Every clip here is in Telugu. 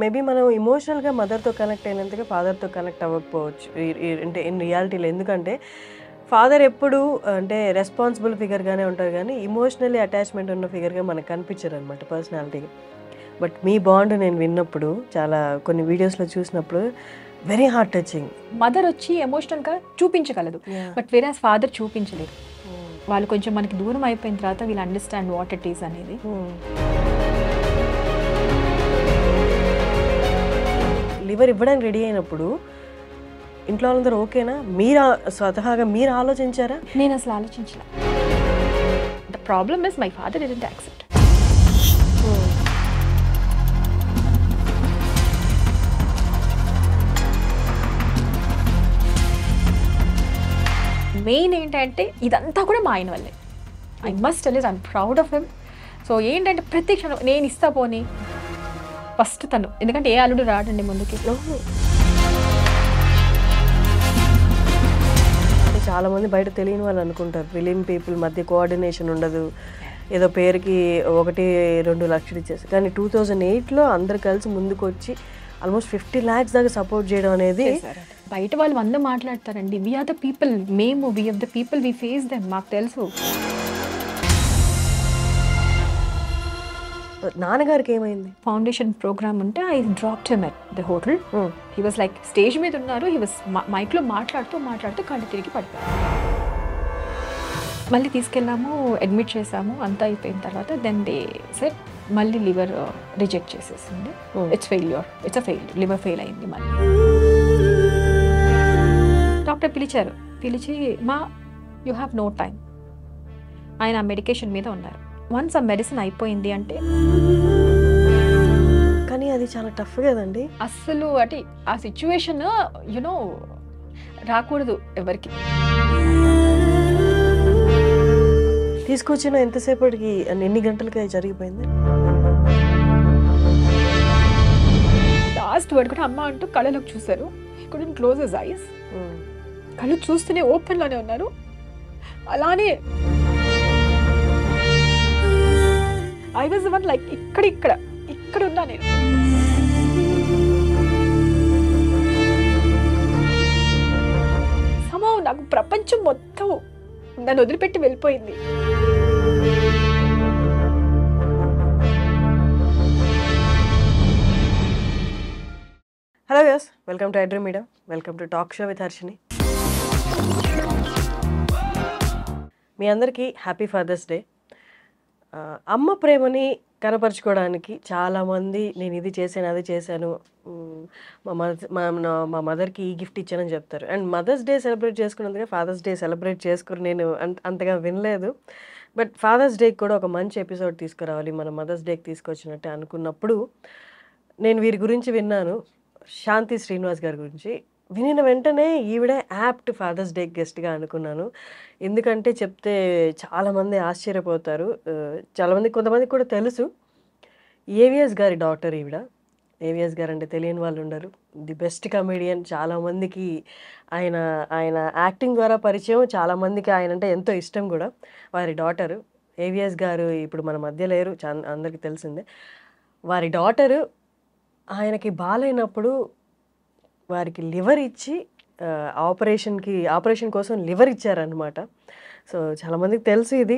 మేబీ మనం ఇమోషనల్గా మదర్తో కనెక్ట్ అయినంతగా ఫాదర్తో కనెక్ట్ అవ్వకపోవచ్చు అంటే ఇన్ రియాలిటీలో ఎందుకంటే ఫాదర్ ఎప్పుడు అంటే రెస్పాన్సిబుల్ ఫిగర్గానే ఉంటారు కానీ ఇమోషనల్లీ అటాచ్మెంట్ ఉన్న ఫిగర్గా మనకు కనిపించరు అనమాట పర్సనాలిటీ బట్ మీ బాండ్ నేను విన్నప్పుడు చాలా కొన్ని వీడియోస్లో చూసినప్పుడు వెరీ హార్ట్ టచింగ్ మదర్ వచ్చి ఎమోషనల్గా చూపించగలదు బట్ వేరే ఫాదర్ చూపించలేదు hmm. వాళ్ళు కొంచెం మనకి దూరం అయిపోయిన తర్వాత వీళ్ళు అండర్స్టాండ్ వాట్ ఇట్ ఈస్ అనేది hmm. డెలివర్ ఇవ్వడానికి రెడీ అయినప్పుడు ఇంట్లో వాళ్ళందరూ ఓకేనా మీరు స్వతహాగా మీరు ఆలోచించారా నేను అసలు ఆలోచించిన the problem is my father didn't accept main ఏంటంటే ఇదంతా కూడా మా ఆయన వల్లే I must tell is I'm proud of him so ఏంటంటే ప్రతి క్షణం నేను ఇస్తా పోనీ ఫస్ట్ తను ఎందుకంటే ఏ అల్లుడు రాడండి ముందుకి చాలా మంది బయట తెలియని వాళ్ళు అనుకుంటారు ఫిలిం పీపుల్ మధ్య కోఆర్డినేషన్ ఉండదు ఏదో పేరుకి ఒకటి రెండు లక్షలు ఇచ్చేసి కానీ టూ థౌజండ్ ఎయిట్లో అందరు కలిసి ముందుకు వచ్చి ఆల్మోస్ట్ ఫిఫ్టీ ల్యాక్స్ దాకా సపోర్ట్ చేయడం అనేది బయట వాళ్ళు వంద మాట్లాడతారండి వీఆర్ ద పీపుల్ మేము we are the people we face them మాకు తెలుసు నాన్నగారికి ఏమైంది ఫౌండేషన్ ప్రోగ్రామ్ ఉంటే I drop him at the hotel hmm. He was like stage మీద ఉన్నారు హీ వాస్ మైక్లో మాట్లాడుతూ మాట్లాడుతూ కళ్ళు తిరిగి పడిపోయారు మళ్ళీ తీసుకెళ్ళాము అడ్మిట్ చేసాము అంతా అయిపోయిన తర్వాత దెన్ దే సెట్ మళ్ళీ లివర్ uh, రిజెక్ట్ చేసేసింది it's failure it's a fail liver fail అయింది మళ్ళీ డాక్టర్ పిలిచారు పిలిచి మా యూ హ్యావ్ నో టైం ఆయన మెడికేషన్ మీద ఉన్నారు వన్స్ ఆ మెడిసిన్ అయిపోయింది అంటే కానీ అది చాలా టఫ్ కదండి అస్సలు అటు ఆ సిచ్యువేషన్ యునో రాకూడదు ఎవరికి తీసుకొచ్చిన ఎంతసేపటికి ఎన్ని గంటలకి జరిగిపోయింది లాస్ట్ వరకు అమ్మ అంటూ కళ్ళలోకి చూశారు ఇక్కడ క్లోజెస్ ఐస్ కళ్ళు చూస్తూనే ఓపెన్లోనే ఉన్నారు అలానే ఐ వాజ్ వన్ లైక్ ఇక్కడ ఇక్కడ ఇక్కడ ఉన్నా నేను సమా నాకు ప్రపంచం మొత్తం నన్ను వదిలిపెట్టి వెళ్ళిపోయింది hello views welcome to iDream media welcome to talk show with Harshini మీ అందరికీ హ్యాపీ ఫాదర్స్ డే అమ్మ ప్రేమని కనపరచుకోవడానికి చాలామంది నేను ఇది చేశాను అది చేశాను మా మద మా మదర్కి ఈ గిఫ్ట్ ఇచ్చానని చెప్తారు అండ్ మదర్స్ డే సెలబ్రేట్ చేసుకున్నందుకే ఫాదర్స్ డే సెలబ్రేట్ చేసుకుని నేను అంతగా వినలేదు బట్ ఫాదర్స్ డేకి కూడా ఒక మంచి ఎపిసోడ్ తీసుకురావాలి మన మదర్స్ డేకి తీసుకొచ్చినట్టే అనుకున్నప్పుడు నేను వీరి గురించి విన్నాను శాంతి శ్రీనివాస్ గారి గురించి వినిన వెంటనే ఈవిడే యాప్ట్ ఫాదర్స్ డే గెస్ట్గా అనుకున్నాను ఎందుకంటే చెప్తే చాలామంది ఆశ్చర్యపోతారు చాలామంది కొంతమంది కూడా తెలుసు ఏవిఎస్ గారి డాక్టర్ ఈవిడ ఏవిఎస్ గారు అంటే తెలియని వాళ్ళు ఉండరు ది బెస్ట్ కమెడియన్ చాలామందికి ఆయన ఆయన యాక్టింగ్ ద్వారా పరిచయం చాలామందికి ఆయన అంటే ఎంతో ఇష్టం కూడా వారి డాటరు ఏవిఎస్ గారు ఇప్పుడు మన మధ్య లేరు అందరికీ తెలిసిందే వారి డాటరు ఆయనకి బాలైనప్పుడు వారికి లివర్ ఇచ్చి ఆపరేషన్కి ఆపరేషన్ కోసం లివర్ ఇచ్చారనమాట సో చాలామందికి తెలుసు ఇది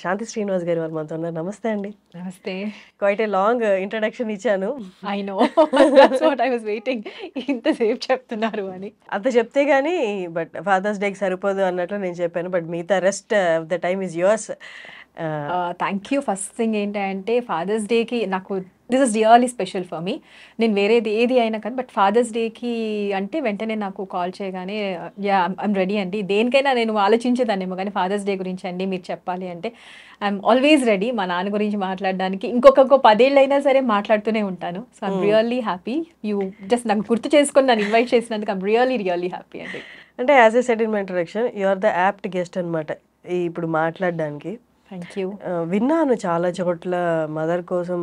శాంతి శ్రీనివాస్ గారి వారు మనతో ఉన్నారు నమస్తే అండి నమస్తే క్వైట్ ఏ లాంగ్ ఇంట్రడక్షన్ ఇచ్చాను I know what I was waiting చెప్తున్నారు అని అంత చెప్తే కానీ బట్ ఫాదర్స్ డేకి సరిపోదు అన్నట్లు నేను చెప్పాను బట్ మిగతా rest of the time is yours thank you first thing ఏంటంటే ఫాదర్స్ డేకి నాకు this is really special for me నేను వేరేది ఏది అయినా కానీ బట్ ఫాదర్స్ డేకి అంటే వెంటనే నాకు కాల్ చేయగానే యా ఐమ్ రెడీ అండి దేనికైనా నేను ఆలోచించేదాన్నేమో కానీ ఫాదర్స్ డే గురించి అండి మీరు చెప్పాలి అంటే ఐఎమ్ ఆల్వేస్ రెడీ మా నాన్న గురించి మాట్లాడడానికి ఇంకొక పదేళ్ళు అయినా సరే మాట్లాడుతూనే ఉంటాను so I'm really happy you just నాకు గుర్తు చేసుకొని నన్ను ఇన్వైట్ చేసినందుకు ఐమ్ రియల్లీ రియల్లీ హ్యాపీ అండి అంటే as a settlement direction you are the apt guest అనమాట ఇప్పుడు మాట్లాడడానికి థ్యాంక్ యూ విన్నాను చాలా చోట్ల మదర్ కోసం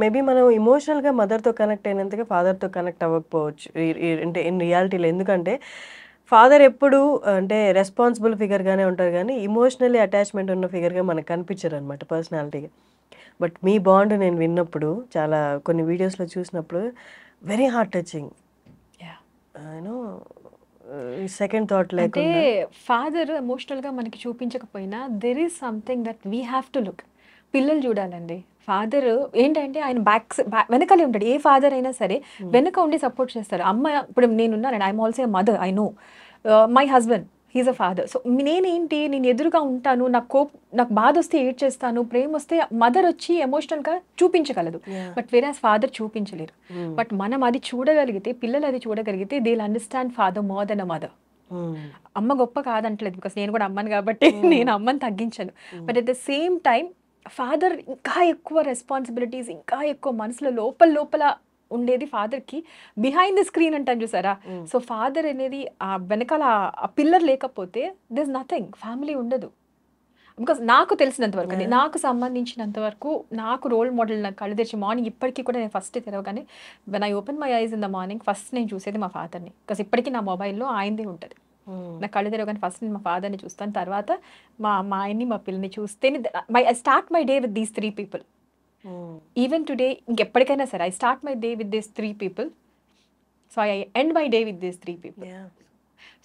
మేబీ మనం ఇమోషనల్గా మదర్తో కనెక్ట్ అయినంతగా ఫాదర్తో కనెక్ట్ అవ్వకపోవచ్చు అంటే ఇన్ రియాలిటీలో ఎందుకంటే ఫాదర్ ఎప్పుడు అంటే రెస్పాన్సిబుల్ ఫిగర్గానే ఉంటారు కానీ ఇమోషనల్లీ అటాచ్మెంట్ ఉన్న ఫిగర్గా మనకు కనిపించరు అనమాట పర్సనాలిటీగా బట్ మీ బాండ్ నేను విన్నప్పుడు చాలా కొన్ని వీడియోస్లో చూసినప్పుడు very heart touching you know second uh, thought అంటే ఫాదర్ ఎమోషనల్గా మనకి చూపించకపోయినా there is something that we have to look పిల్లలు చూడాలండి ఫాదర్ ఏంటంటే ఆయన బ్యాక్ వెనకాలే ఉంటాడు ఏ ఫాదర్ అయినా సరే hmm. వెనక ఉండి సపోర్ట్ చేస్తారు అమ్మ ఇప్పుడు నేనున్నానండి I'm also mother I know my husband he's a father so నేనేంటి నేను ఎదురుగా ఉంటాను నాకు కోప్ నాకు బాధ వస్తే ఏడ్ చేస్తాను ప్రేమ వస్తే మదర్ వచ్చి ఎమోషనల్గా చూపించగలదు బట్ వేరే ఫాదర్ చూపించలేరు బట్ hmm. మనం అది చూడగలిగితే పిల్లలు అది చూడగలిగితే they'll understand father more than a mother అమ్మ గొప్ప కాదంటలేదు బికాస్ నేను కూడా అమ్మను కాబట్టి hmm. నేను అమ్మని తగ్గించాను but at the same time father ఇంకా ఎక్కువ రెస్పాన్సిబిలిటీస్ ఇంకా ఎక్కువ మనసులో లోపల లోపల ఉండేది ఫాదర్ కి బిహైండ్ ద స్క్రీన్ అంటాను చూసారా సో ఫాదర్ అనేది ఆ వెనకాల ఆ పిల్లర్ లేకపోతే దిస్ నథింగ్ ఫ్యామిలీ ఉండదు బికాస్ నాకు తెలిసినంత వరకు అండి నాకు సంబంధించినంత వరకు నాకు రోల్ మోడల్ నాకు కళ్ళు తెరిచి మార్నింగ్ ఇప్పటికీ కూడా నేను ఫస్ట్ తెరవగానే when I open my eyes in the morning first నేను చూసేది మా ఫాదర్ని బికాస్ ఇప్పటికీ నా మొబైల్లో ఆయనదే ఉంటుంది నా కళ్ళు తెరవగానే ఫస్ట్ నేను మా ఫాదర్ని చూస్తాను తర్వాత మా అమ్మాయిని మా పిల్లని చూస్తే my I start my day with these three people even today ఇంకెప్పటికైనా సరే I start my day with this three people so I end my day with this three people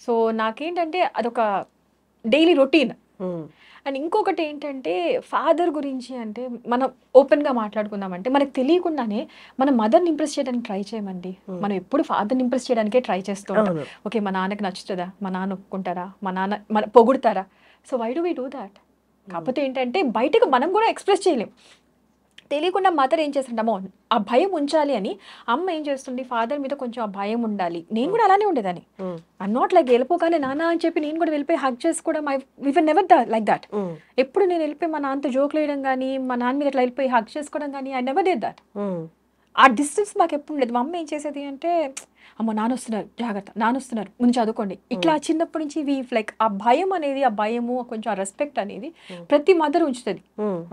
so నాకేంటంటే అదొక డైలీ రొటీన్ అండ్ ఇంకొకటి ఏంటంటే ఫాదర్ గురించి అంటే మనం ఓపెన్గా మాట్లాడుకుందామంటే మనకు తెలియకుండానే మన మదర్ని ఇంప్రెస్ చేయడానికి ట్రై చేయమండి hmm. మనం ఎప్పుడు ఫాదర్ని ఇంప్రెస్ చేయడానికే ట్రై చేస్తాం ఓకే మా నాన్నకి నచ్చుతుందా మా నాన్న ఒప్పుకుంటారా మా నాన్న మన పొగుడతారా so why do we do that కాకపోతే ఏంటంటే బయటకు మనం కూడా ఎక్స్ప్రెస్ చేయలేం తెలియకుండా మదర్ ఏం చేస్తుంటామో ఆ భయం ఉంచాలి అని అమ్మ ఏం చేస్తుంది ఫాదర్ మీద కొంచెం ఆ భయం ఉండాలి నేను కూడా అలానే ఉండేదాన్ని ఐ నాట్ లైక్ వెళ్ళిపోగానే నాన్న అని చెప్పి నేను కూడా వెళ్ళిపోయి హక్ చేసుకోవడం I will never like that ఎప్పుడు నేను వెళ్ళిపోయి మా నాన్నతో జోక్లు వేయడం కానీ మా నాన్న మీద ఇట్లా వెళ్ళిపోయి హక్ చేసుకోవడం కానీ ఐ నెవర్ డేట్ దాట్ ఆ డిస్టెన్స్ మాకు ఎప్పుడు ఉండేది మా అమ్మ ఏం చేసేది అంటే అమ్మ నానొస్తున్నారు జాగ్రత్త నానొస్తున్నారు ముందు చదువుకోండి ఇట్లా చిన్నప్పటి నుంచి ఇవి లైక్ ఆ భయం అనేది ఆ భయము కొంచెం ఆ రెస్పెక్ట్ అనేది ప్రతి మదర్ ఉంచుతుంది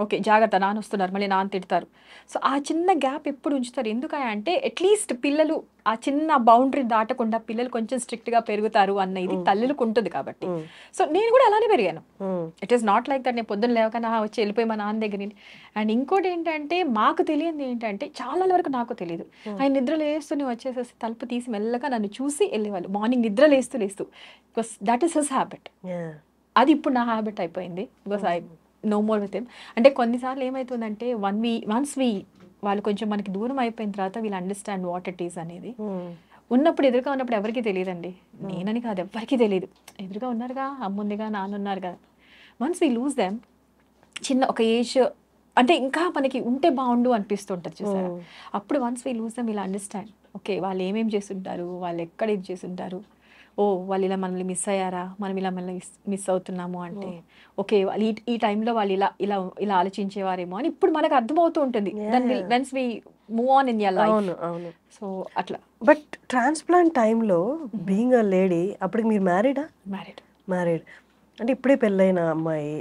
ఓకే జాగ్రత్త నానొస్తున్నారు మళ్ళీ నాన్న తిడతారు సో ఆ చిన్న గ్యాప్ ఎప్పుడు ఉంచుతారు ఎందుకని అంటే అట్లీస్ట్ పిల్లలు ఆ చిన్న బౌండరీ దాటకుండా పిల్లలు కొంచెం స్ట్రిక్ట్ గా పెరుగుతారు అన్న ఇది తల్లులకు ఉంటుంది కాబట్టి సో నేను కూడా అలానే పెరిగాను it is not like that నేను పొద్దున్న లేవకనా వచ్చి వెళ్ళిపోయి మా నాన్న దగ్గర అండ్ ఇంకోటి ఏంటంటే మాకు తెలియంది ఏంటంటే చాలా వరకు నాకు తెలియదు ఆయన నిద్రలు వేస్తూనే వచ్చేసేసి తలుపు తీసి తీసి మెల్లగా నన్ను చూసి వెళ్ళేవాళ్ళు మార్నింగ్ నిద్ర లేస్తూ లేస్తూ because that is his habit అది ఇప్పుడు నా హ్యాబిట్ అయిపోయింది because I know more with him అంటే కొన్నిసార్లు ఏమైతుందంటే వన్ వీ వన్స్ వీ వాళ్ళు కొంచెం మనకి దూరం అయిపోయిన తర్వాత వీళ్ళు అండర్స్టాండ్ వాట్ ఇట్ ఈస్ అనేది hmm. ఉన్నప్పుడు ఎదురుగా ఉన్నప్పుడు ఎవరికి తెలియదండి hmm. నేనని కాదు ఎవరికి తెలియదు ఎదురుగా ఉన్నారుగా అమ్ముందిగా నాన్న ఉన్నారు కదా వన్స్ వీ లూజ్ దెమ్ చిన్న ఒక ఏజ్ అంటే ఇంకా మనకి ఉంటే బాగుండు అనిపిస్తుంటుంది చూసారా hmm. అప్పుడు వన్స్ వీ లూజ్ దెమ్ వీళ్ళు అండర్స్టాండ్ ఓకే వాళ్ళు ఏమేమి చేస్తుంటారు వాళ్ళు ఎక్కడ ఇది చేస్తుంటారు ఓ వాళ్ళు ఇలా మనల్ని మిస్ అయ్యారా మనం ఇలా మనల్ని మిస్ అవుతున్నాము అంటే hmm. ఓకే వాళ్ళు ఈ టైంలో వాళ్ళు ఇలా ఇలా ఇలా ఆలోచించేవారేమో అని ఇప్పుడు మనకు అర్థమవుతూ ఉంటుంది మూవ్ ఆన్ ఇన్ అవును అవును సో అట్లా బట్ ట్రాన్స్ప్లాంట్ టైంలో బీయింగ్ అ లేడీ అప్పటికి మీరు మ్యారీడా మ్యారీడ్ మ్యారీడ్ అంటే ఇప్పుడే పెళ్ళైన అమ్మాయి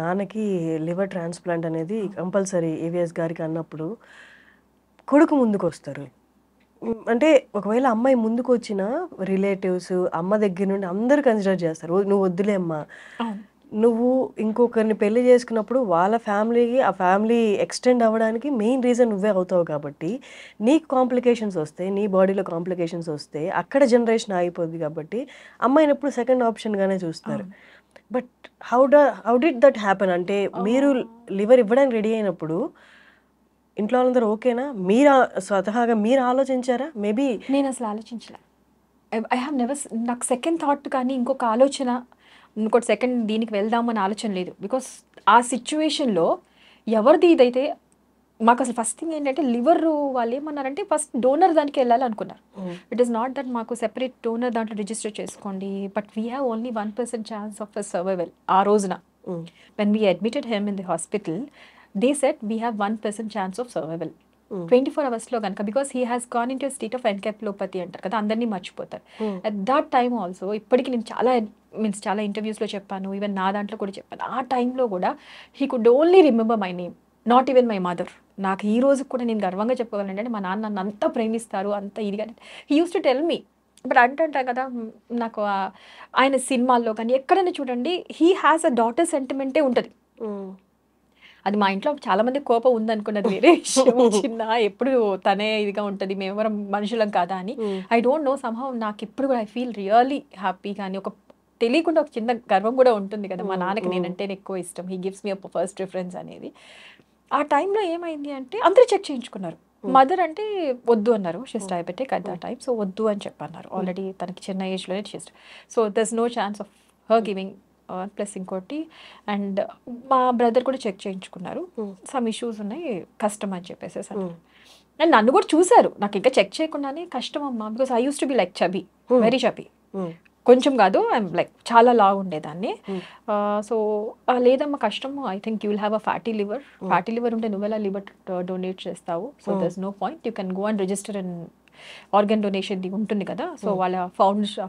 నాన్నకి లివర్ ట్రాన్స్ప్లాంట్ అనేది కంపల్సరీ hmm. ఏవిఎస్ గారికి అన్నప్పుడు కొడుకు ముందుకు వస్తారు అంటే ఒకవేళ అమ్మాయి ముందుకు వచ్చిన రిలేటివ్స్ అమ్మ దగ్గర నుండి అందరు కన్సిడర్ చేస్తారు నువ్వు వద్దులే అమ్మా నువ్వు ఇంకొకరిని పెళ్లి చేసుకున్నప్పుడు వాళ్ళ ఫ్యామిలీకి ఆ ఫ్యామిలీ ఎక్స్టెండ్ అవ్వడానికి మెయిన్ రీజన్ నువ్వే అవుతావు కాబట్టి నీకు కాంప్లికేషన్స్ వస్తే నీ బాడీలో కాంప్లికేషన్స్ వస్తే అక్కడ జనరేషన్ ఆగిపోద్ది కాబట్టి అమ్మాయిని ఎప్పుడు సెకండ్ ఆప్షన్గానే చూస్తారు బట్ హౌ డ హౌ డిడ్ దట్ హ్యాపెన్ అంటే మీరు లివర్ ఇవ్వడానికి రెడీ అయినప్పుడు ఇంట్లో వాళ్ళందరూ ఓకేనా మీరు స్వతహాగా మీరు ఆలోచించారా మేబీ నేను అసలు ఆలోచించలే ఐ హావ్ నెవర్ నాకు సెకండ్ థాట్ కానీ ఇంకొక ఆలోచన ఇంకోటి సెకండ్ దీనికి వెళ్దామని ఆలోచన లేదు బికాస్ ఆ సిచ్యువేషన్లో ఎవరిది ఇదైతే మాకు అసలు ఫస్ట్ థింగ్ ఏంటంటే లివర్ వాళ్ళు ఏమన్నారంటే ఫస్ట్ డోనర్ దానికి వెళ్ళాలి అనుకున్నారు ఇట్ ఈస్ నాట్ దట్ మాకు సెపరేట్ డోనర్ దాంట్లో రిజిస్టర్ చేసుకోండి but we have only one percent chance of survival ఆ రోజున when we admitted him in the hospital they said we have one percent chance of survival twenty four hours లో కనుక because he has gone into state of encephalopathy అంటారు కదా అందరినీ మర్చిపోతారు అట్ దాట్ టైం ఆల్సో ఇప్పటికి నేను చాలా మీన్స్ చాలా ఇంటర్వ్యూస్ లో చెప్పాను ఈవెన్ నా దాంట్లో కూడా చెప్పాను ఆ టైంలో కూడా he could only remember my name not even my mother నాకు ఈ రోజు కూడా నేను గర్వంగా చెప్పుకోగలను మా నాన్న నన్ను అంత ప్రేమిస్తారు అంత కానీ he use to tell me ఇప్పుడు అంటుంటా కదా నాకు ఆయన సినిమాల్లో కానీ ఎక్కడైనా చూడండి హీ హ్యాస్ అ డాటర్ సెంటిమెంటే ఉంటుంది అది మా ఇంట్లో చాలామంది కోపం ఉందనుకున్నది వేరే చిన్న ఎప్పుడు తనే ఇదిగా ఉంటుంది మేమెవరం మనుషులం కాదా అని ఐ డోంట్ నో సమ్హౌ నాకు ఇప్పుడు కూడా ఐ ఫీల్ రియల్లీ హ్యాపీ కానీ ఒక తెలియకుండా ఒక చిన్న గర్వం కూడా ఉంటుంది కదా మా నాన్నకి నేనంటే ఎక్కువ ఇష్టం he gives me first preference అనేది ఆ టైంలో ఏమైంది అంటే అందరూ చెక్ చేయించుకున్నారు మదర్ అంటే వద్దు అన్నారు షిస్ట్ అయిపెట్టే కదా ద టైం సో వద్దు అని చెప్పన్నారు ఆల్రెడీ తనకి చిన్న ఏజ్లోనే cyst so there's no chance of her giving plus ఇంకోటి అండ్ మా బ్రదర్ కూడా చెక్ చేయించుకున్నారు సమ్ hmm. ఇష్యూస్ ఉన్నాయి కష్టం అని చెప్పేసి hmm. అండ్ నన్ను కూడా చూశారు నాకు ఇంకా చెక్ చేయకుండానే కష్టం అమ్మా because I used to be like chubby very chubby కొంచెం కాదు ఐమ్ లైక్ చాలా లా ఉండేదాన్ని సో hmm. లేదమ్మా కష్టము I think you will have a fatty liver fatty liver ఉంటే నువ్వెలా లివర్ డొనేట్ చేస్తావు so there's no point you can go and register and organ donation ఉంటుంది కదా సో hmm. వాళ్ళ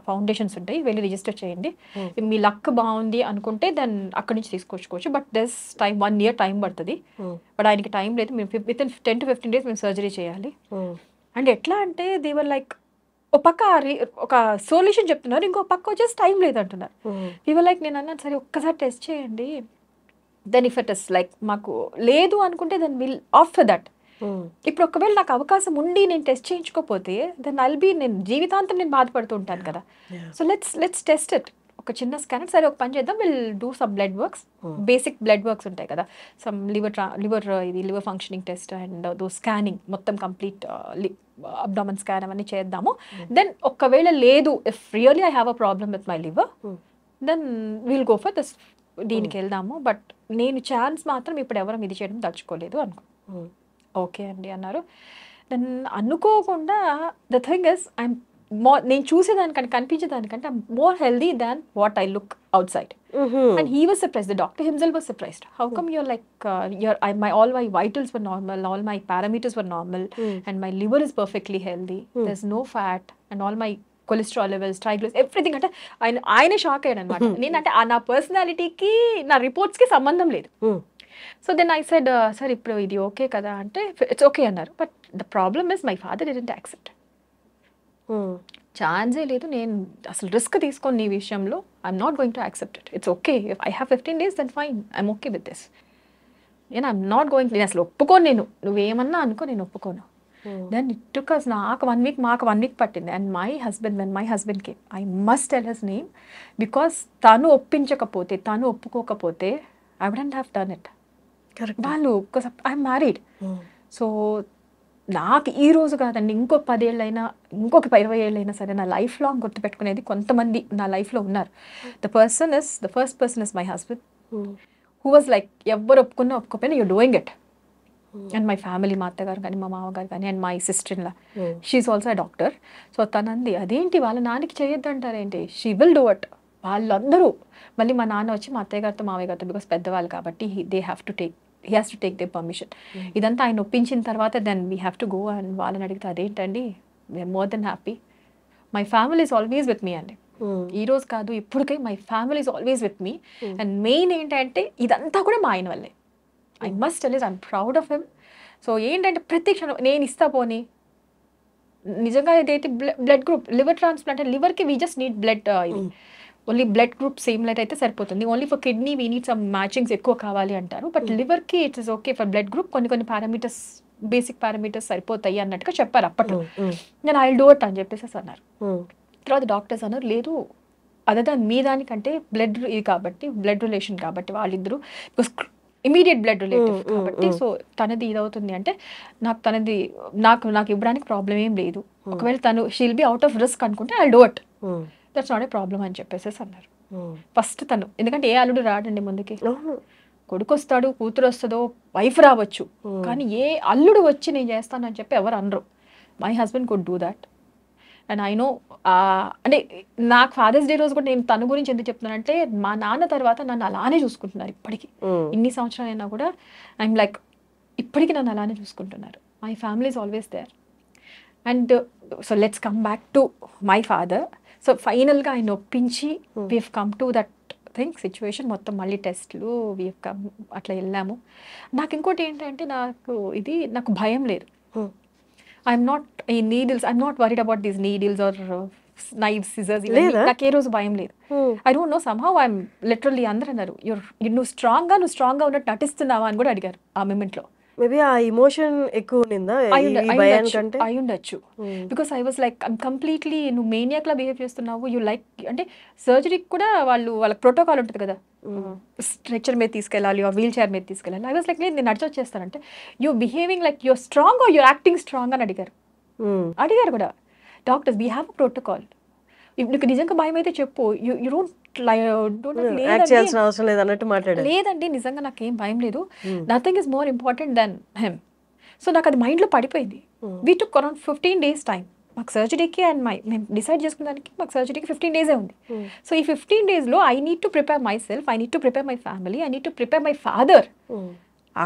ఫౌండేషన్స్ ఉంటాయి వెళ్ళి రిజిస్టర్ చేయండి hmm. మీ లక్ బాగుంది అనుకుంటే దాన్ని అక్కడి నుంచి తీసుకొచ్చుకోవచ్చు but this time one year time పడుతుంది hmm. బట్ ఆయనకి టైం లేదు మేము within ten to fifteen days మేము సర్జరీ చేయాలి అండ్ ఎట్లా అంటే దే లైక్ ఒక పక్క ఒక సొల్యూషన్ చెప్తున్నారు ఇంకో పక్క వచ్చేసి టైం లేదు అంటున్నారు ఇవ లైక్ నేను అన్నాను సరే ఒక్కసారి టెస్ట్ చేయండి then if it is like మాకు లేదు అనుకుంటే then will after that Hmm. ఇప్పుడు ఒకవేళ నాకు అవకాశం ఉండి నేను టెస్ట్ చేయించుకోపోతే దెన్ ఐల్ బి నేను జీవితాంతం నేను బాధపడుతూ ఉంటాను కదా so let's let's test it ఒక చిన్న స్కానర్ సరే ఒక పని చేద్దాం will do some blood works basic blood works ఉంటాయి కదా సమ్ లివర్ ట్రా లివర్ ఇది liver functioning test and though scanning మొత్తం కంప్లీట్ అబ్డామన్ స్కాన్ అవన్నీ చేద్దాము దెన్ hmm. ఒకవేళ లేదు if really I have a problem with my liver then will go for this దీనికి వెళ్దాము బట్ నేను ఛాన్స్ మాత్రం ఇప్పుడు ఎవరం ఇది చేయడం తలుచుకోలేదు అనుకో hmm. ఓకే అండి అన్నారు దెన్ అనుకోకుండా the thing is I'm more నేను చూసేదానికంటే కనిపించేదానికంటే more healthy than what I look outside and he was surprise the doctor himself was surprised how come your like uh, your I my all my vitals were normal all my parameters were normal and my liver is perfectly healthy there is no fat and all my cholesterol levels triglycerides everything అంటే ఆయన ఆయనే షాక్ అయ్యాడు అనమాట hmm. నేనంటే నా పర్సనాలిటీకి నా రిపోర్ట్స్కి సంబంధం లేదు hmm. So then I said sir ఇప్పుడు ఇది ఓకే కదా అంటే ఇట్స్ ఓకే అన్నారు but the problem is my father didn't accept ఛాన్సే లేదు నేను అసలు రిస్క్ తీసుకొని నీ విషయంలో I'm not going to accept it it's okay if I have fifteen days then fine I'm okay with this నేను ఐఎమ్ నాట్ గోయింగ్ నేను అసలు ఒప్పుకోను నేను నువ్వేమన్నా అనుకో నేను ఒప్పుకోను దెన్ ఇట్ టుక్ అస్ నాకు వన్ వీక్ మాకు వన్ వీక్ పట్టింది and my husband when my husband came I must tell his name because తను ఒప్పించకపోతే తను ఒప్పుకోకపోతే I wouldn't have done it వాళ్ళు ఐఎమ్ మ్యారీడ్ సో నాకు ఈ రోజు కాదండి ఇంకో పదేళ్ళైనా ఇంకొక ఇరవై ఏళ్ళైనా సరే నా లైఫ్ లాంగ్ గుర్తుపెట్టుకునేది కొంతమంది నా లైఫ్లో ఉన్నారు the person is the first person is my husband who was like ఎవరు ఒప్పుకున్నా ఒప్పుకోపోయినా you doing it and my family మా అత్తగారు కానీ మా మామగారు కానీ and my sister in law she also doctor so తనంది అదేంటి వాళ్ళ నాన్నకి చేయొద్దు అంటారేంటి షీ విల్ డూ ఇట్ వాళ్ళందరూ మళ్ళీ మా నాన్న వచ్చి మా అత్తయ్య గారితో మామయ్య గారితో బికాస్ పెద్దవాళ్ళు కాబట్టి they have to take he has to take they permission ఇదంతా ఆయన ఒప్పించిన తర్వాత then we have to go and వాళ్ళని అడిగితే అదేంటండి we're more than happy my family is always with me అండి hmm. ఈ రోజు కాదు ఇప్పటికే my family is always with me and main ఏంటంటే ఇదంతా కూడా మా ఆయన వల్లే I must tell I'm proud of him so ఏంటంటే ప్రతి క్షణం నేను ఇస్తా పోని నిజంగా ఇదైతే బ్లడ్ గ్రూప్ లివర్ ట్రాన్స్ప్లాంట్ లివర్కి వీ జస్ట్ నీడ్ బ్లడ్ ఇది hmm. Only blood group same లైట్ అయితే సరిపోతుంది only for kidney we need some matchings ఎక్కువ కావాలి అంటారు బట్ లివర్కి it is okay for blood group కొన్ని కొన్ని పారామీటర్స్ బేసిక్ పారామీటర్స్ సరిపోతాయి అన్నట్టుగా చెప్పారు అప్పట్లో hmm, hmm. నేను ఐ డోట్ అని చెప్పేసి అన్నారు hmm. తర్వాత డాక్టర్స్ అన్నారు లేదు అదే మీ దానికంటే బ్లడ్ ఇది కాబట్టి బ్లడ్ రిలేషన్ కాబట్టి వాళ్ళిద్దరూ బికాస్ ఇమీడియట్ బ్లడ్ రిలేటివ్ కాబట్టి సో తనది ఇదవుతుంది అంటే నాకు తనది నాకు నాకు ఇవ్వడానికి ప్రాబ్లం ఏం లేదు ఒకవేళ తను she'll be out of risk అనుకుంటే I doubt that's not a problem అని చెప్పేసి అన్నారు ఫస్ట్ తను ఎందుకంటే ఏ అల్లుడు రాడండి ముందుకి కొడుకు వస్తాడు కూతురు వస్తుందో వైఫ్ రావచ్చు కానీ ఏ అల్లుడు వచ్చి నేను చేస్తానని చెప్పి ఎవరు అనరు my husband could do that and I know అంటే నాకు ఫాదర్స్ డే రోజు కూడా నేను తన గురించి ఎందుకు చెప్తున్నానంటే మా నాన్న తర్వాత నన్ను అలానే చూసుకుంటున్నారు ఇప్పటికీ ఇన్ని సంవత్సరాలు అయినా కూడా ఐఎమ్ లైక్ ఇప్పటికీ నన్ను అలానే చూసుకుంటున్నారు my family is always there and so let's come back to my father so ఫైనల్గా ఆయన ఒప్పించి we've come to that thing situation మొత్తం మళ్ళీ టెస్ట్లు వీఫ్ కమ్ అట్లా వెళ్ళాము నాకు ఇంకోటి ఏంటంటే నాకు ఇది నాకు భయం లేదు ఐఎమ్ hmm. నాట్ ఈ needles I'm not worried about these needles or knife scissors నాకు ఏ రోజు భయం లేదు I don't know how I'm literally అందరూ అన్నారు యూర్ నువ్వు స్ట్రాంగ్గా నువ్వు స్ట్రాంగ్గా ఉన్నట్టు నటిస్తున్నావా అని కూడా అడిగారు ఆ మూమెంట్లో మేబీ ఆ ఎమోషన్ ఎక్కువ ఉండిందా అయి ఉండొచ్చు because I was like completely నువ్వు మేనియాక్ లా బిహేవ్ చేస్తున్నావు యూ లైక్ అంటే సర్జరీకి కూడా వాళ్ళు వాళ్ళకి ప్రోటోకాల్ ఉంటుంది కదా స్ట్రెచర్ మీద తీసుకెళ్ళాలి ఆ వీల్ చైర్ మీద తీసుకెళ్ళాలి ఐ వాస్ లైక్ నేను నడిచొచ్చేస్తానంటే you behaving like your strong you're acting strong అని అడిగారు అడిగారు కూడా డాక్టర్స్ వీ హ్యావ్ ప్రోటోకాల్ నీకు నిజంగా భయం అయితే చెప్పు hmm, లేదండి నిజంగా నాకు ఏం భయం లేదు nothing is more important than him so నాకు అది మైండ్లో పడిపోయింది we took around fifteen days time మాకు సర్జరీకి అండ్ మై మేము డిసైడ్ చేసుకున్న దానికి మాకు సర్జరీకి ఫిఫ్టీన్ డేసే ఉంది సో hmm. ఈ ఫిఫ్టీన్ డేస్లో I need to prepare myself I need to prepare my family I need to prepare my father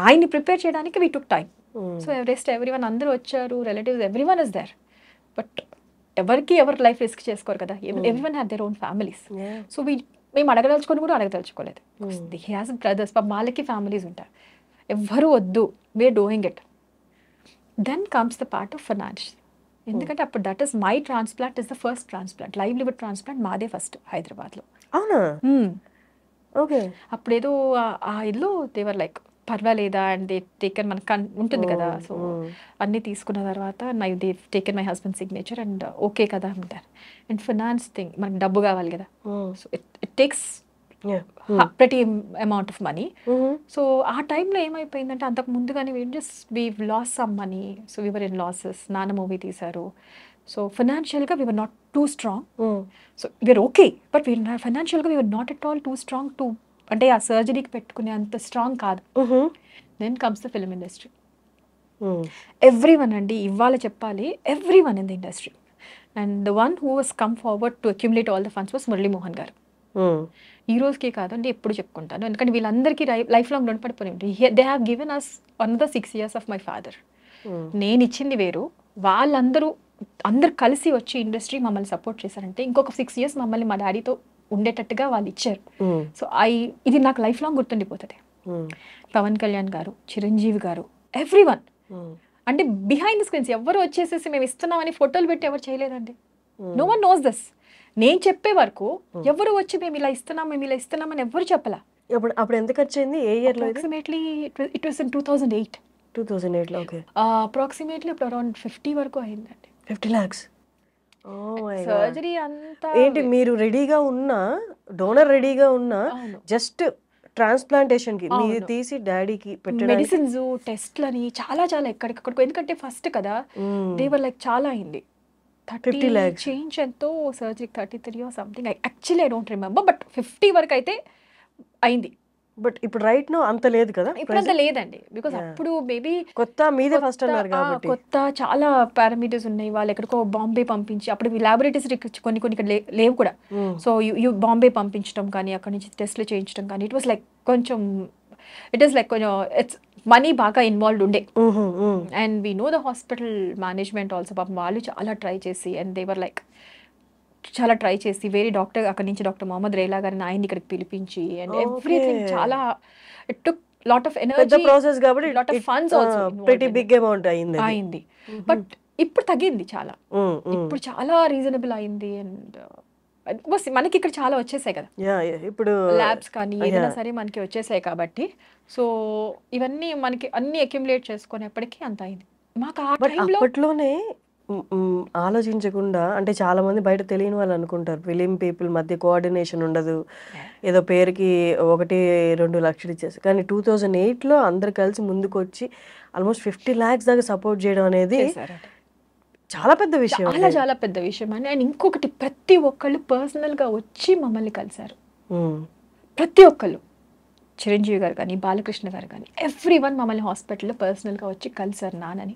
ఆయన్ని ప్రిపేర్ చేయడానికి వీ టుక్ టైం సో ఎవరెస్ట్ ఎవ్రీ వన్ అందరూ వచ్చారు relatives everyone is there but ఎవరికి ఎవరు లైఫ్ రిస్క్ చేసుకోరు కదా everyone have their own families so we మేము అడగదలుచుకొని కూడా అడగదలుచుకోలేదు ది హ్యాస్ బ్రదర్స్ పాప వాళ్ళకి ఫ్యామిలీస్ ఉంటారు ఎవ్వరు వద్దు way doing it then comes the part of finance ఎందుకంటే అప్పుడు that is my transplant is the first transplant live liver transplant మాదే ఫస్ట్ లో అవునా ఓకే hmm. అప్పుడేదో ఆ ఇల్లు దేవర్ లైక్ పర్వాలేదా అండ్ దే టేకన్ మన కన్ ఉంటుంది కదా mm, సో mm. అన్నీ తీసుకున్న తర్వాత my they taken my husband signature and okay కదా అంటారు అండ్ ఫినాన్స్ థింగ్ మనకు డబ్బు కావాలి కదా mm. So it it takes ప్రతి అమౌంట్ ఆఫ్ మనీ సో ఆ టైంలో ఏమైపోయిందంటే అంతకు ముందు కానీ we just we loss some money so we were in losses నాన్న మూవీ తీశారు సో ఫినాన్షియల్గా we are not too strong so we are okay but we are ఫైనాన్షియల్గా we are not at all too strong to అంటే ఆ సర్జరీకి పెట్టుకునే అంత స్ట్రాంగ్ కాదు then comes the film industry everyone అండి ఇవాళ చెప్పాలి every one in the industry and the one who was come forward to accumulate all the funds was Murali Mohan garu ఈ కాదు కాదండి ఎప్పుడు చెప్పుకుంటాను ఎందుకంటే వీళ్ళందరికీ లైఫ్ లాంగ్ రుణపడిపోయి ఉంటుంది they have given us one the six years of my father నేను ఇచ్చింది వేరు వాళ్ళందరూ అందరు కలిసి వచ్చి ఇండస్ట్రీ మమ్మల్ని సపోర్ట్ చేశారంటే ఇంకొక సిక్స్ ఇయర్స్ మమ్మల్ని మా డాడీతో ఉండేటట్టుగా వాళ్ళు ఇచ్చారు సో ఐ ఇది నాకు లైఫ్ లాంగ్ గుర్తుండిపోతుంది పవన్ కళ్యాణ్ గారు చిరంజీవి గారు ఎవ్రీ వన్ అంటే బిహైండ్ ద స్క్రీన్స్ ఎవరు వచ్చేసేసి మేము ఇస్తున్నామని ఫోటోలు పెట్టి ఎవరు చేయలేదండి నో వన్ నోస్ దస్ నేను చెప్పే వరకు ఎవరు వచ్చి మేము ఇలా ఇస్తున్నాం మేము ఇలా ఇస్తున్నాం అని ఎవరు చెప్పలా అప్పుడు uh, అప్పుడు ఎంత ఖర్చు అయింది ఏ లో approximately it was in two thousand eight two thousand eight okay approximately ఇప్పుడు అరౌండ్ ఫిఫ్టీ వరకు అయిందండి ఫిఫ్టీ ల్యాక్స్ సర్జరీ oh అంతా ఏంటి మీరు రెడీగా ఉన్నా డోనర్ రెడీగా ఉన్నా జస్ట్ ట్రాన్స్ప్లాంటేషన్ కి మీరు తీసి డాడీకి మెడిసిన్స్ అని చాలా చాలా ఎక్కడికక్కడికి ఎందుకంటే ఫస్ట్ కదా దేవర్ లైక్ చాలా అయింది థర్టీ చేంజ్ ఎంతో surgery thirty three something actually I don't remember but fifty వరకు అయితే అయింది బట్ ఇప్పుడు రైట్ నో అంత లేదు కదా ఇప్పుడు అంత లేదండి బికాస్ అప్పుడు మేబీ కొత్త మీదే ఫస్ట్ అన్నారు కాబట్టి కొత్త చాలా పారామీటర్స్ ఉన్నాయి వాళ్ళు ఎక్కడికో బాంబే పంపించి అప్పుడు ల్యాబొరేటరీస్ కొన్ని కొన్ని ఇక్కడ లేవు కూడా సో యూ బాంబే పంపించడం కానీ అక్కడ నుంచి టెస్ట్లు చేయించడం కానీ ఇట్ వాస్ లైక్ కొంచెం ఇట్ ఈస్ లైక్ కొంచెం ఇట్స్ మనీ బాగా ఇన్వాల్వ్డ్ ఉండే and we know the hospital management also పాపం వాళ్ళు చాలా ట్రై చేసి అండ్ దేవర్ లైక్ చాలా ట్రై చేసి వేరే డాక్టర్ అక్కడి నుంచి డాక్టర్ మొహమ్మద్ రేలా గారిని ఆయన ఇక్కడికి పిలిపించి అండ్ ఎవ్రీథింగ్ చాలా it lot of energy process కాబట్టి lot of funds also pretty big amount అయ్యింది అయ్యింది బట్ ఇప్పుడు తగ్గింది చాలా mm-hmm. ఇప్పుడు చాలా రీజనబుల్ అయింది అండ్ uh, మనకి ఇక్కడ చాలా వచ్చేసాయి కదా ఇప్పుడు ల్యాబ్స్ కానీ ఏదైనా సరే మనకి వచ్చేసాయి కాబట్టి సో ఇవన్నీ మనకి అన్ని అక్యుములేట్ చేసుకునేప్పటికీ అంత అయింది మాకు ఆ టైంలోనే ఆలోచించకుండా అంటే చాలామంది బయట తెలియని వాళ్ళు అనుకుంటారు ఫిలిం పీపుల్ మధ్య కోఆర్డినేషన్ ఉండదు ఏదో పేరుకి ఒకటి రెండు లక్షలు ఇచ్చేసి కానీ టూ థౌజండ్ ఎయిట్లో అందరు కలిసి ముందుకొచ్చి ఆల్మోస్ట్ ఫిఫ్టీ ల్యాక్స్ దాకా సపోర్ట్ చేయడం అనేది చాలా పెద్ద విషయం చాలా అండి. చాలా పెద్ద విషయం అని అండ్ ఇంకొకటి ప్రతి ఒక్కళ్ళు పర్సనల్గా గా వచ్చి మమ్మల్ని కలిశారు ప్రతి ఒక్కళ్ళు చిరంజీవి గారు కానీ బాలకృష్ణ గారు కానీ ఎవ్రీ వన్ మమ్మల్ని హాస్పిటల్లో పర్సనల్గా వచ్చి కలిసారు నానని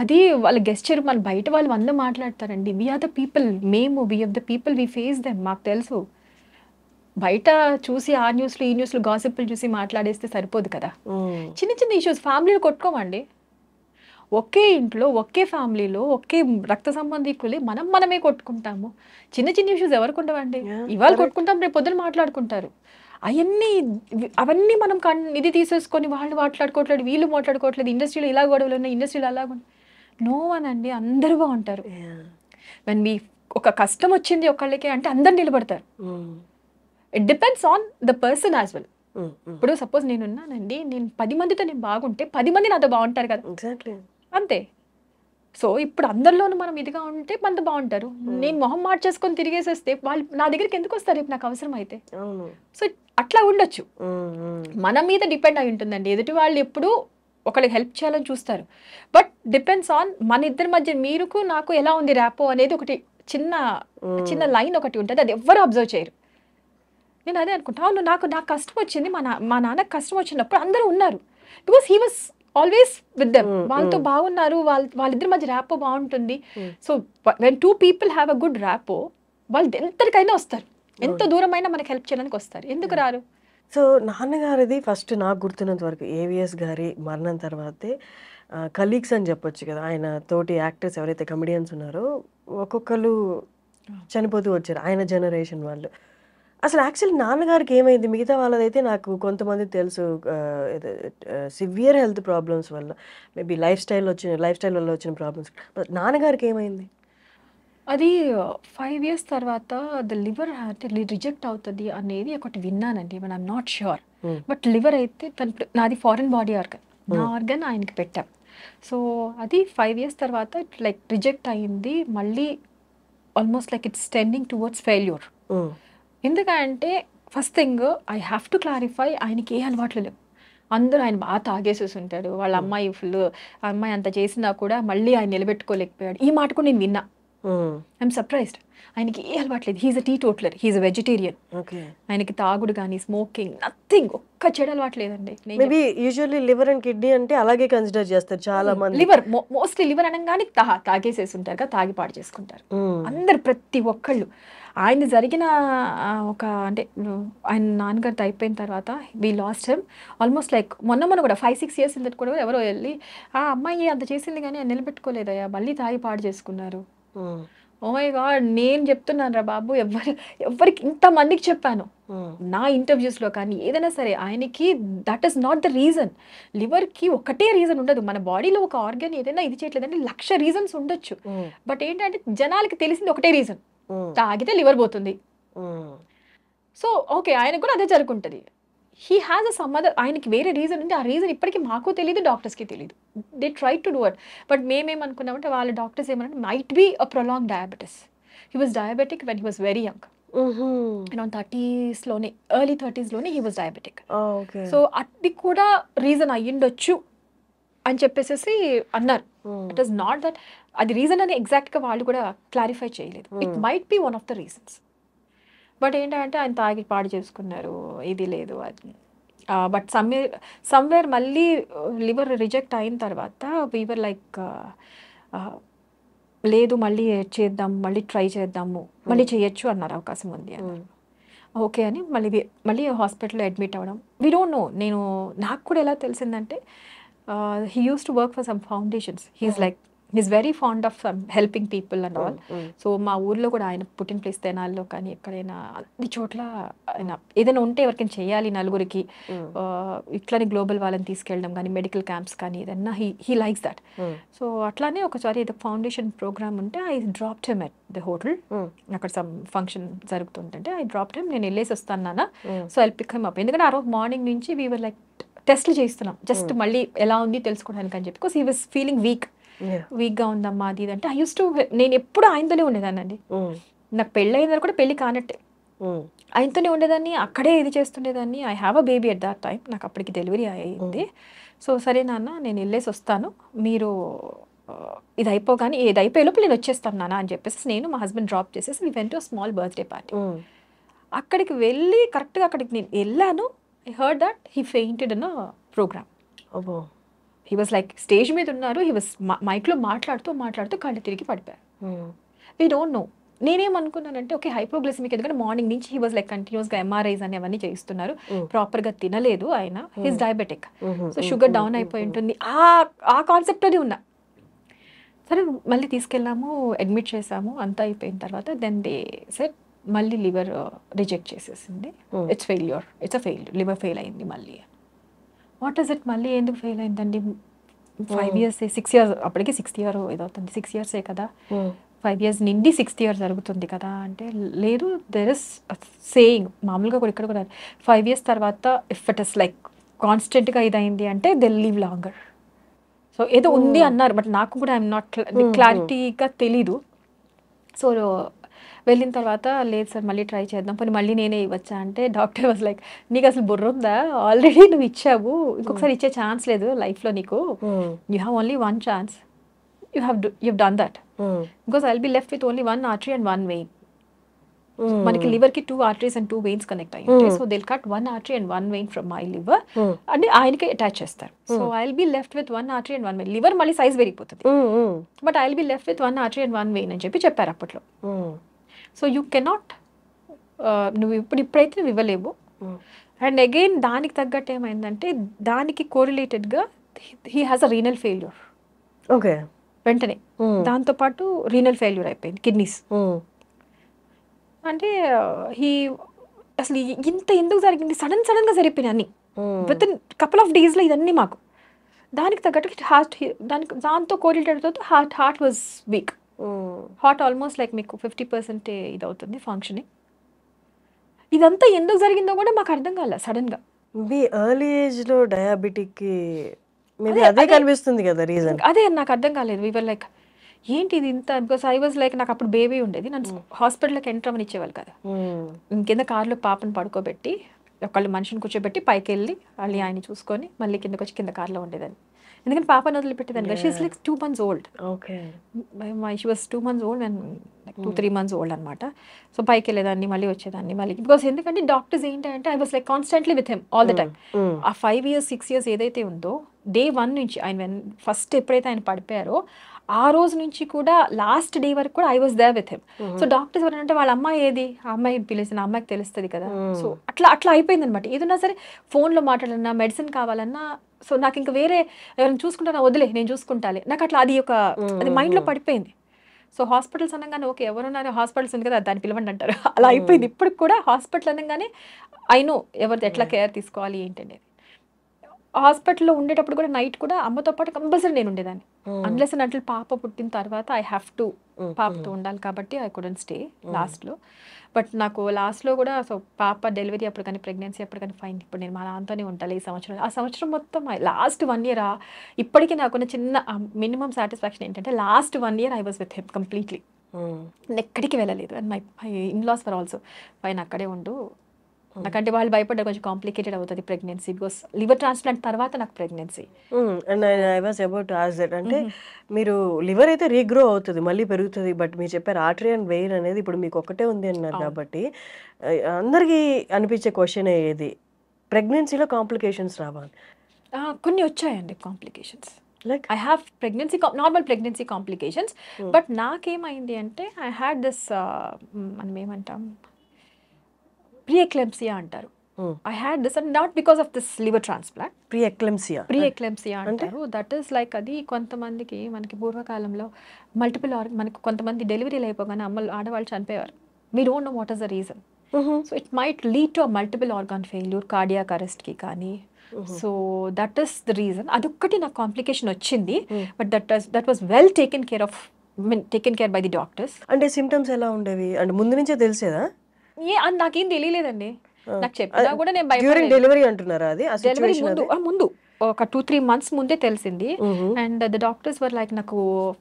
అది వాళ్ళ గెస్చర్ మన బయట వాళ్ళు వంద మాట్లాడతారండి వీఆర్ ద పీపుల్ మేము we are the people we face them మాకు తెలుసు బయట చూసి ఆ న్యూస్లు ఈ న్యూస్లు గాసిప్లు చూసి మాట్లాడేస్తే సరిపోదు కదా చిన్న చిన్న ఇష్యూస్ ఫ్యామిలీలు కొట్టుకోమండి ఒకే ఇంట్లో ఒకే ఫ్యామిలీలో ఒకే రక్త సంబంధికులే మనం మనమే కొట్టుకుంటాము చిన్న చిన్న ఇష్యూస్ ఎవరికి ఉండవండి ఇవాళ కొట్టుకుంటాం రేపు పొద్దున మాట్లాడుకుంటారు అవన్నీ అవన్నీ మనం ఇది తీసేసుకొని వాళ్ళు మాట్లాడుకోవట్లేదు వీళ్ళు మాట్లాడుకోవట్లేదు ఇండస్ట్రీలో ఇలా గొడవలు ఉన్నాయి ఇండస్ట్రీలో అలాగున్నాయి నో వన్ అండి అందరూ బాగుంటారు వెన్ మీ ఒక కష్టం వచ్చింది ఒకళ్ళకి అంటే అందరు నిలబడతారు it depends on the person as well ఇప్పుడు సపోజ్ నేను ఉన్నానండి నేను పది మందితో నేను బాగుంటే పది మంది నాతో బాగుంటారు కదా అంతే సో ఇప్పుడు అందరిలోనూ మనం ఇదిగా ఉంటే మంది బాగుంటారు mm. నేను మొహం మార్చేసుకొని తిరిగేసేస్తే వాళ్ళు నా దగ్గరికి ఎందుకు వస్తారు రేపు నాకు అవసరం అయితే సో అట్లా ఉండొచ్చు mm, mm. మన మీద డిపెండ్ అయి ఉంటుందండి ఎదుటి వాళ్ళు ఎప్పుడు ఒకళ్ళకి హెల్ప్ చేయాలని చూస్తారు బట్ డిపెండ్స్ ఆన్ మన ఇద్దరి మధ్య మీరుకు నాకు ఎలా ఉంది ర్యాపో అనేది ఒకటి చిన్న hmm. చిన్న లైన్ ఒకటి ఉంటుంది అది ఎవ్వరు అబ్జర్వ్ చేయరు నేను అదే అనుకుంటా అవును నాకు నాకు కష్టం వచ్చింది మా నా మా నాన్నకు కష్టం వచ్చినప్పుడు అందరూ ఉన్నారు because he was always with them వాళ్ళతో hmm. బాగున్నారు వాళ్ళ వాళ్ళిద్దరి మధ్య ర్యాపో బాగుంటుంది so when two people have a good rapport వాళ్ళు ఎంతటికైనా వస్తారు ఎంత దూరమైనా మనకు హెల్ప్ చేయడానికి వస్తారు ఎందుకు hmm. రారు సో నాన్నగారిది ఫస్ట్ నాకు గుర్తున్నంత వరకు ఏవిఎస్ గారి మరణం తర్వాతే కలీగ్స్ అని చెప్పొచ్చు కదా ఆయన తోటి యాక్టర్స్ ఎవరైతే కమెడియన్స్ ఉన్నారో ఒక్కొక్కరు చనిపోతూ వచ్చారు ఆయన జనరేషన్ వాళ్ళు అసలు యాక్చువల్లీ నాన్నగారికి ఏమైంది మిగతా వాళ్ళదైతే నాకు కొంతమంది తెలుసు సివియర్ హెల్త్ ప్రాబ్లమ్స్ వల్ల మేబీ లైఫ్ స్టైల్ వచ్చిన లైఫ్ స్టైల్ వల్ల వచ్చిన ప్రాబ్లమ్స్ నాన్నగారికి ఏమైంది అది ఫైవ్ ఇయర్స్ తర్వాత ద లివర్ హార్డ్‌లీ రిజెక్ట్ అవుతది అనేది ఒకటి విన్నానండి. But I'm not sure. But liver అయితే తన నాది ఫారిన్ బాడీ ఆర్గన్. నా ఆర్గన్ ఆయనకి పెట్టాం. సో, అది ఫైవ్ ఇయర్స్ తర్వాత ఇట్ లైక్ రిజెక్ట్ అయింది. మళ్ళీ almost like it's tending towards failure. ఎందుకంటే first thing I have to clarify ఆయనకి ఏ అలవాట్లు లేవు. అందరూ ఆయన బాగా తాగేసేసి ఉంటాడు. వాళ్ళ hmm. అమ్మాయి ఫుల్ అమ్మాయి అంత చేసినా కూడా మళ్ళీ ఆయన నిలబెట్టుకోలేకపోయాడు. ఈ మాట కూడా నేను విన్నా. ఐఎమ్ సర్ప్రైజ్డ్ ఆయనకి ఏ అలవాట్లేదు he's a teetotaller he's a vegetarian ఆయనకి తాగుడు కానీ స్మోకింగ్ నథింగ్ ఒక్క చెడు అలవాట్లేదండి maybe usually liver and kidney అంటే అలాగే కన్సిడర్ చేస్తారు చాలా hmm. మంది లివర్ మోస్ట్లీ లివర్ అనగానే తా తాగేసేసి ఉంటారు కదా తాగి పాడు చేసుకుంటారు hmm. అందరు ప్రతి ఒక్కళ్ళు ఆయన జరిగిన ఒక అంటే ఆయన నాన్నగారితో అయిపోయిన తర్వాత we lost him almost like మొన్న మొన్న కూడా ఫైవ్ సిక్స్ ఇయర్స్ ఇంతటి కూడా ఎవరో వెళ్ళి ఆ అమ్మాయి అంత చేసింది కానీ నిలబెట్టుకోలేదయ్యా మళ్ళీ తాగి పాడు చేసుకున్నారు ఓమై గాడ్ oh నేను చెప్తున్నాను రా బాబు ఎవరు ఎవరికి ఇంతమందికి చెప్పాను నా ఇంటర్వ్యూస్లో కానీ ఏదైనా సరే ఆయనకి that is not the reason లివర్కి ఒకటే రీజన్ ఉండదు మన బాడీలో ఒక ఆర్గన్ ఏదైనా ఇది చేయట్లేదంటే లక్ష రీజన్స్ ఉండొచ్చు బట్ ఏంటంటే జనాలకి తెలిసింది ఒకటే రీజన్ తాగితే లివర్ పోతుంది సో ఓకే ఆయనకు కూడా అదే జరుగుంటుంది he has a some other ఆయనకి వేరే రీజన్ ఉంది ఆ రీజన్ ఇప్పటికీ మాకు తెలియదు డాక్టర్స్కి తెలియదు they try to do at but మేమేమనుకున్నామంటే వాళ్ళ డాక్టర్స్ ఏమన్నా might be a prolong diabetes he was diabetic when he was very young థర్టీస్లోనే ఎర్లీ థర్టీస్లోనే హీ వాజ్ డయాబెటిక్ సో అది కూడా రీజన్ అయ్యిండొచ్చు అని చెప్పేసి అన్నారు ఇట్ ఈస్ నాట్ దట్ అది రీజన్ అని ఎగ్జాక్ట్గా వాళ్ళు కూడా క్లారిఫై చేయలేదు it might be one of the reasons but ఏంటంటే ఆయన తాగి పాడు చేసుకున్నారు ఇది లేదు అది బట్ సమ్వేర్ సమ్వేర్ మళ్ళీ లివర్ రిజెక్ట్ అయిన తర్వాత వీవర్ లైక్ లేదు మళ్ళీ చేద్దాం మళ్ళీ ట్రై చేద్దాము మళ్ళీ hmm. చేయొచ్చు అన్నారు అవకాశం ఉంది hmm. ఓకే అని మళ్ళీ మళ్ళీ హాస్పిటల్లో అడ్మిట్ అవ్వడం వీ డోంట్ నో నేను నాకు కూడా ఎలా తెలిసిందంటే he use to work for some foundations he is like is very fond of helping people and all so మా ఊర్లో కూడా ఆయన పుట్టిన ప్లేస్ తెనాల్లో కానీ ఎక్కడైనా అన్ని చోట్ల ఆయన ఏదైనా ఉంటే ఎవరికైనా చేయాలి నలుగురికి mm. ఇట్లానే గ్లోబల్ వాళ్ళని తీసుకెళ్ళడం కానీ మెడికల్ క్యాంప్స్ కానీ ఏదన్నా he he likes that mm. So అట్లానే ఒకసారి ఏదో ఫౌండేషన్ ప్రోగ్రామ్ ఉంటే I drop them at the hotel mm. అక్కడ సమ్ ఫంక్షన్ జరుగుతుంటే ఐ డ్రాప్ టెమ్ నేను వెళ్ళేసి వస్తాను నాన్న so I pick him up ఎందుకంటే ఆ రోజు మార్నింగ్ నుంచి వీ వర్ లైక్ టెస్ట్లు చేస్తున్నాం జస్ట్ మళ్ళీ ఎలా ఉంది తెలుసుకోవడానికి అని చెప్పి because he was feeling weak వీక్గా ఉందమ్మా అది ఇది అంటే ఐ యూస్ టు నేను ఎప్పుడు ఆయనతోనే ఉండేదాన్ని mm. నాకు పెళ్ళి అయిందని కూడా పెళ్ళి కానట్టే mm. ఆయనతోనే ఉండేదాన్ని అక్కడే ఇది చేస్తుండేదాన్ని I have a baby at that time నాకు అప్పటికి డెలివరీ అయ్యింది సో mm. సరే నాన్న నేను వెళ్ళేసి వస్తాను మీరు ఇది అయిపోగానే ఏది అయిపోయే లోపల నేను వచ్చేస్తాను నాన్న అని చెప్పేసి నేను మా హస్బెండ్ డ్రాప్ చేసేసి we went small birthday party అక్కడికి వెళ్ళి కరెక్ట్గా అక్కడికి నేను వెళ్ళాను I heard that he fainted అన్న program he was like stage మీద ఉన్నారు హీ వాస్ మైక్లో మాట్లాడుతూ మాట్లాడుతూ కళ్ళు తిరిగి పడిపోయారు వీ డోంట్ నో నేనేమనుకున్నానంటే ఓకే హైపోగ్లెసిమిక్ ఎందుకంటే మార్నింగ్ నుంచి హీ వాజ్ లైక్ కంటిన్యూస్గా ఎంఆర్ఐస్ అని అవన్నీ చేయిస్తున్నారు ప్రాపర్గా hmm. తినలేదు ఆయన he's diabetic so sugar down అయిపోయి ఉంటుంది ఆ ఆ కాన్సెప్ట్ అది ఉన్నా సరే మళ్ళీ తీసుకెళ్ళాము అడ్మిట్ చేసాము అంతా అయిపోయిన తర్వాత దెన్ దే సెట్ మళ్ళీ లివర్ రిజెక్ట్ uh, చేసేసింది it's failure it's a fail liver fail అయింది మళ్ళీ వాట్ ఇస్ ఇట్ మళ్ళీ ఎందుకు ఫెయిల్ అయిందండి ఫైవ్ ఇయర్స్ సిక్స్ ఇయర్స్ అప్పటికి సిక్స్త్ ఇయర్ అవుతుంది సిక్స్ ఇయర్సే కదా ఫైవ్ hmm. ఇయర్స్ నిండి సిక్స్త్ ఇయర్ జరుగుతుంది కదా అంటే లేదు దెర్ ఇస్ సేయింగ్ మామూలుగా కూడా ఇక్కడ కూడా ఫైవ్ ఇయర్స్ తర్వాత ఇఫ్ ఇట్ ఇస్ లైక్ కాన్స్టెంట్గా ఇదైంది అంటే దెల్ లీవ్ లాంగర్ సో ఏదో ఉంది hmm. అన్నారు బట్ నాకు కూడా ఐఎమ్ నాట్ క్లారిటీగా తెలీదు సో వెళ్ళిన తర్వాత లేదు సార్ మళ్ళీ ట్రై చేద్దాం పోనీ మళ్ళీ నేనే ఇవ్వచ్చా అంటే డాక్టర్ వాజ్ లైక్ నీకు అసలు బుర్ర ఉందా ఆల్రెడీ నువ్వు ఇచ్చావు ఇంకొకసారి hmm. ఇచ్చే ఛాన్స్ లేదు లైఫ్లో నీకు you have only one chance you have you done that because I'll be left with only one artery and one vein మనకి లివర్ కి two arteries and two veins connect అయ్యి so they'll cut one artery and one vein from my liver అంటే ఆయనకి అటాచ్ చేస్తారు so I be left with one artery and one vein liver మళ్ళీ సైజ్ పెరిగిపోతుంది but I be left with one artery and one vein అని చెప్పి చెప్పారు అప్పట్లో hmm. సో యూ కెనాట్ నువ్వు ఇప్పుడు ఇప్పుడైతే నువ్వు ఇవ్వలేవు అండ్ hmm. అగైన్ దానికి తగ్గట్టు ఏమైందంటే దానికి కోరిలేటెడ్గా he has a renal failure okay వెంటనే దాంతోపాటు రీనల్ ఫెయిల్యూర్ అయిపోయింది కిడ్నీస్ hmm. అంటే హీ uh, అసలు ఇంత ఎందుకు జరిగింది సడన్ సడన్గా జరిగిపోయినా అన్ని with hmm. In couple of డేస్లో ఇదన్నీ మాకు దానికి తగ్గట్టు హార్ట్ దానికి దాంతో correlated heart heart was weak heart almost like మీకు ఫిఫ్టీ పర్సెంటే ఇది అవుతుంది ఫంక్షనింగ్ ఇదంతా ఎందుకు జరిగిందో కూడా మాకు అర్థం కాల సడన్గా మీ ఎర్లీ ఏజ్లో డయాబెటిక్కి అదే కనిపిస్తుంది కదా రీజన్ అదే నాకు అర్థం కాలేదు వీవర్ లైక్ ఏంటి ఇది ఇంత బికాస్ ఐ వాజ్ లైక్ నాకు అప్పుడు బేబీ ఉండేది నన్ను హాస్పిటల్కి hmm. ఎంటర్ అని ఇచ్చేవాళ్ళు కదా hmm. ఇంకెంత కార్లో పాపను పడుకోబెట్టి ఒకళ్ళు మనిషిని కూర్చోబెట్టి పైకి వెళ్ళి మళ్ళీ ఆయన చూసుకొని మళ్ళీ కిందకి వచ్చి కింద కార్లో ఉండేదాన్ని ఎందుకంటే పాపను వదిలిపెట్టేదాన్ని పెట్టేదాన్ని she's like two months old okay my she was two months old and like two three months old అనమాట సో పైకి వెళ్ళేదాన్ని మళ్ళీ వచ్చేదాన్ని మళ్ళీ బికాస్ ఎందుకంటే డాక్టర్స్ ఏంటంటే I was like constantly with him all the time ఆ ఫైవ్ ఇయర్స్ సిక్స్ ఇయర్స్ ఏదైతే ఉందో డే వన్ నుంచి ఆయన ఫస్ట్ ఎప్పుడైతే ఆయన పడిపోయారో ఆ రోజు నుంచి కూడా లాస్ట్ డే వరకు కూడా I was there with him so doctors ఎవరంటే వాళ్ళ అమ్మాయి ఏది ఆ అమ్మాయి పిలిచిన అమ్మాయికి తెలుస్తుంది కదా సో hmm. అట్లా అట్లా అయిపోయింది అనమాట ఏదన్నా సరే ఫోన్లో మాట్లాడాలన్నా మెడిసిన్ కావాలన్నా సో నాకు ఇంకా వేరే ఎవరైనా చూసుకుంటా వదిలే నేను చూసుకుంటాలి నాకు అట్లా అది ఒక అది మైండ్లో పడిపోయింది సో హాస్పిటల్స్ అనగానే ఓకే ఎవరున్నారో హాస్పిటల్స్ ఉంది కదా దాన్ని పిలవండి అంటారు అలా అయిపోయింది ఇప్పటికి కూడా హాస్పిటల్ అనగానే ఐ నో ఎవరిది ఎట్లా కేర్ తీసుకోవాలి ఏంటనేది హాస్పిటల్లో ఉండేటప్పుడు కూడా నైట్ కూడా అమ్మతో పాటు కంపల్సరీ నేను ఉండేదాన్ని అన్లెస్ అండ్ పాప పుట్టిన తర్వాత ఐ హ్యావ్ టు పాపతో ఉండాలి కాబట్టి ఐ కుడెంట్ స్టే లాస్ట్లో బట్ నాకు లాస్ట్లో కూడా సో పాప డెలివరీ అప్పుడు కానీ ప్రెగ్నెన్సీ అప్పుడు కానీ ఫైన్ ఇప్పుడు నేను మా నాన్నతోనే ఉంటాను ఈ సంవత్సరం ఆ సంవత్సరం మొత్తం లాస్ట్ వన్ ఇయర్ ఇప్పటికీ నాకున్న చిన్న మినిమం సాటిస్ఫాక్షన్ ఏంటంటే last one year I was with him completely ఎక్కడికి వెళ్ళలేదు and my in-laws for also fine అక్కడే ఉండు Hmm. నాకంటే వాళ్ళు భయపడ్డ కొంచెం కాంప్లికేటెడ్ అవుతుంది ప్రెగ్నెన్సీ బికాస్ లివర్ ట్రాన్స్ప్లాంట్ తర్వాత నాకు pregnancy and I was about as that అంటే mm-hmm. మీరు లివర్ అయితే రీగ్రో అవుతుంది మళ్ళీ పెరుగుతుంది బట్ మీరు చెప్పారు ఆర్టరీ అండ్ వెయిన్ అనేది ఇప్పుడు మీకు ఒక్కటే ఉంది అన్నారు కాబట్టి అందరికీ అనిపించే క్వశ్చన్ ఏది ప్రెగ్నెన్సీలో కాంప్లికేషన్స్ రావాలి కొన్ని వచ్చాయండి complications like I have pregnancy normal pregnancy complications but నాకేమైంది అంటే ఐ హ్యాడ్ దిస్ మనం ఏమంటాం ప్రియక్లెంప్సియా అంటారు I had this and not because of this liver transplant preeclampsia preeclampsia అంటారు దట్ ఈస్ లైక్ అది కొంతమందికి మనకి పూర్వకాలంలో మల్టిపుల్ ఆర్ మనకి కొంతమంది డెలివరీలు అయిపోగానే అమ్మలు ఆడవాళ్ళు చనిపోయేవారు we don't know what is the reason so it might lead to multiple organ failure cardiac అరెస్ట్కి కానీ so that is the reason అదొక్కటి నాకు కాంప్లికేషన్ వచ్చింది but that that was well taken care of taken care by the doctors అంటే సిమ్టమ్స్ ఎలా ఉండేవి అంటే ముందు నుంచే తెలిసేదా నాకేం తెలియలేదండి నాకు చెప్పినా కూడా నేను భయపడి డెలివరీ అంటున్నారా అది డెలివరీ ముందు ముందు ఒక టూ త్రీ మంత్స్ ముందే తెలిసింది and the doctors were like నాకు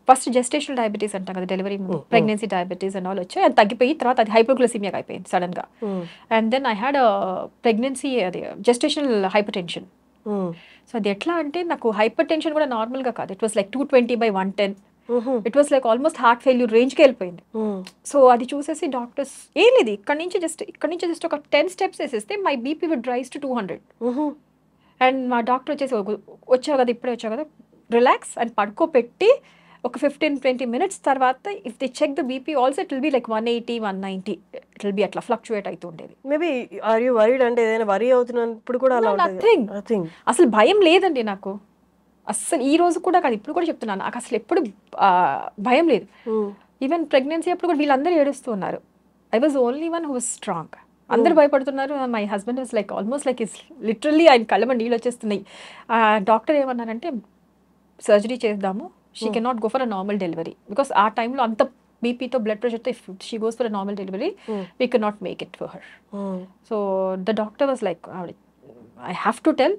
ఫస్ట్ జెస్టేషన్ డయాబెటీస్ అంటాం కదా delivery pregnancy diabetes and all వచ్చాయి అది తగ్గిపోయి తర్వాత అది హైపోగ్లసిమియా అయిపోయింది సడన్ గా and then I had pregnancy అది జెస్టేషనల్ హైపర్ టెన్షన్ సో అది ఎట్లా అంటే నాకు హైపర్ టెన్షన్ కూడా నార్మల్గా కాదు it was like two twenty by one ten it was like almost heart failure రేంజ్కి వెళ్ళిపోయింది సో అది చూసేసి డాక్టర్స్ ఏం లేదు ఇక్కడ నుంచి జస్ట్ ఇక్కడ నుంచి జస్ట్ ఒక టెన్ స్టెప్స్ వేసేస్తే my BP would rise to two hundred and మా డాక్టర్ వచ్చేసి వచ్చావు కదా ఇప్పుడే వచ్చావు కదా రిలాక్స్ అండ్ పడుకోపెట్టి ఒక ఫిఫ్టీన్ ట్వంటీ మినిట్స్ తర్వాత if they check the BP also it will be like one eighty one ninety it will be అట్లా ఫ్లక్చుయేట్ ఉండేది మేబీ ఆర్ యూ వరీడ్ అంటే ఏదైనా వరీ అవుతున్నప్పుడు కూడా అలా అసలు భయం లేదండి నాకు అస్సలు ఈ రోజు కూడా కాదు ఇప్పుడు కూడా చెప్తున్నాను నాకు అసలు ఎప్పుడు భయం లేదు ఈవెన్ ప్రెగ్నెన్సీ అప్పుడు కూడా వీళ్ళందరూ ఏడుస్తూ ఉన్నారు I was only one who strong అందరు భయపడుతున్నారు my husband was like almost like is literally ఆయన కళ్ళమ నీళ్ళు వచ్చేస్తున్నాయి డాక్టర్ ఏమన్నారంటే సర్జరీ చేద్దాము she can not go for a normal delivery because ఆ టైంలో అంత బీపీతో బ్లడ్ ప్రెషర్తో if she goes for a normal delivery we can not make it for her so the doctor was like ఆవిడ ఐ హ్యావ్ టు టెల్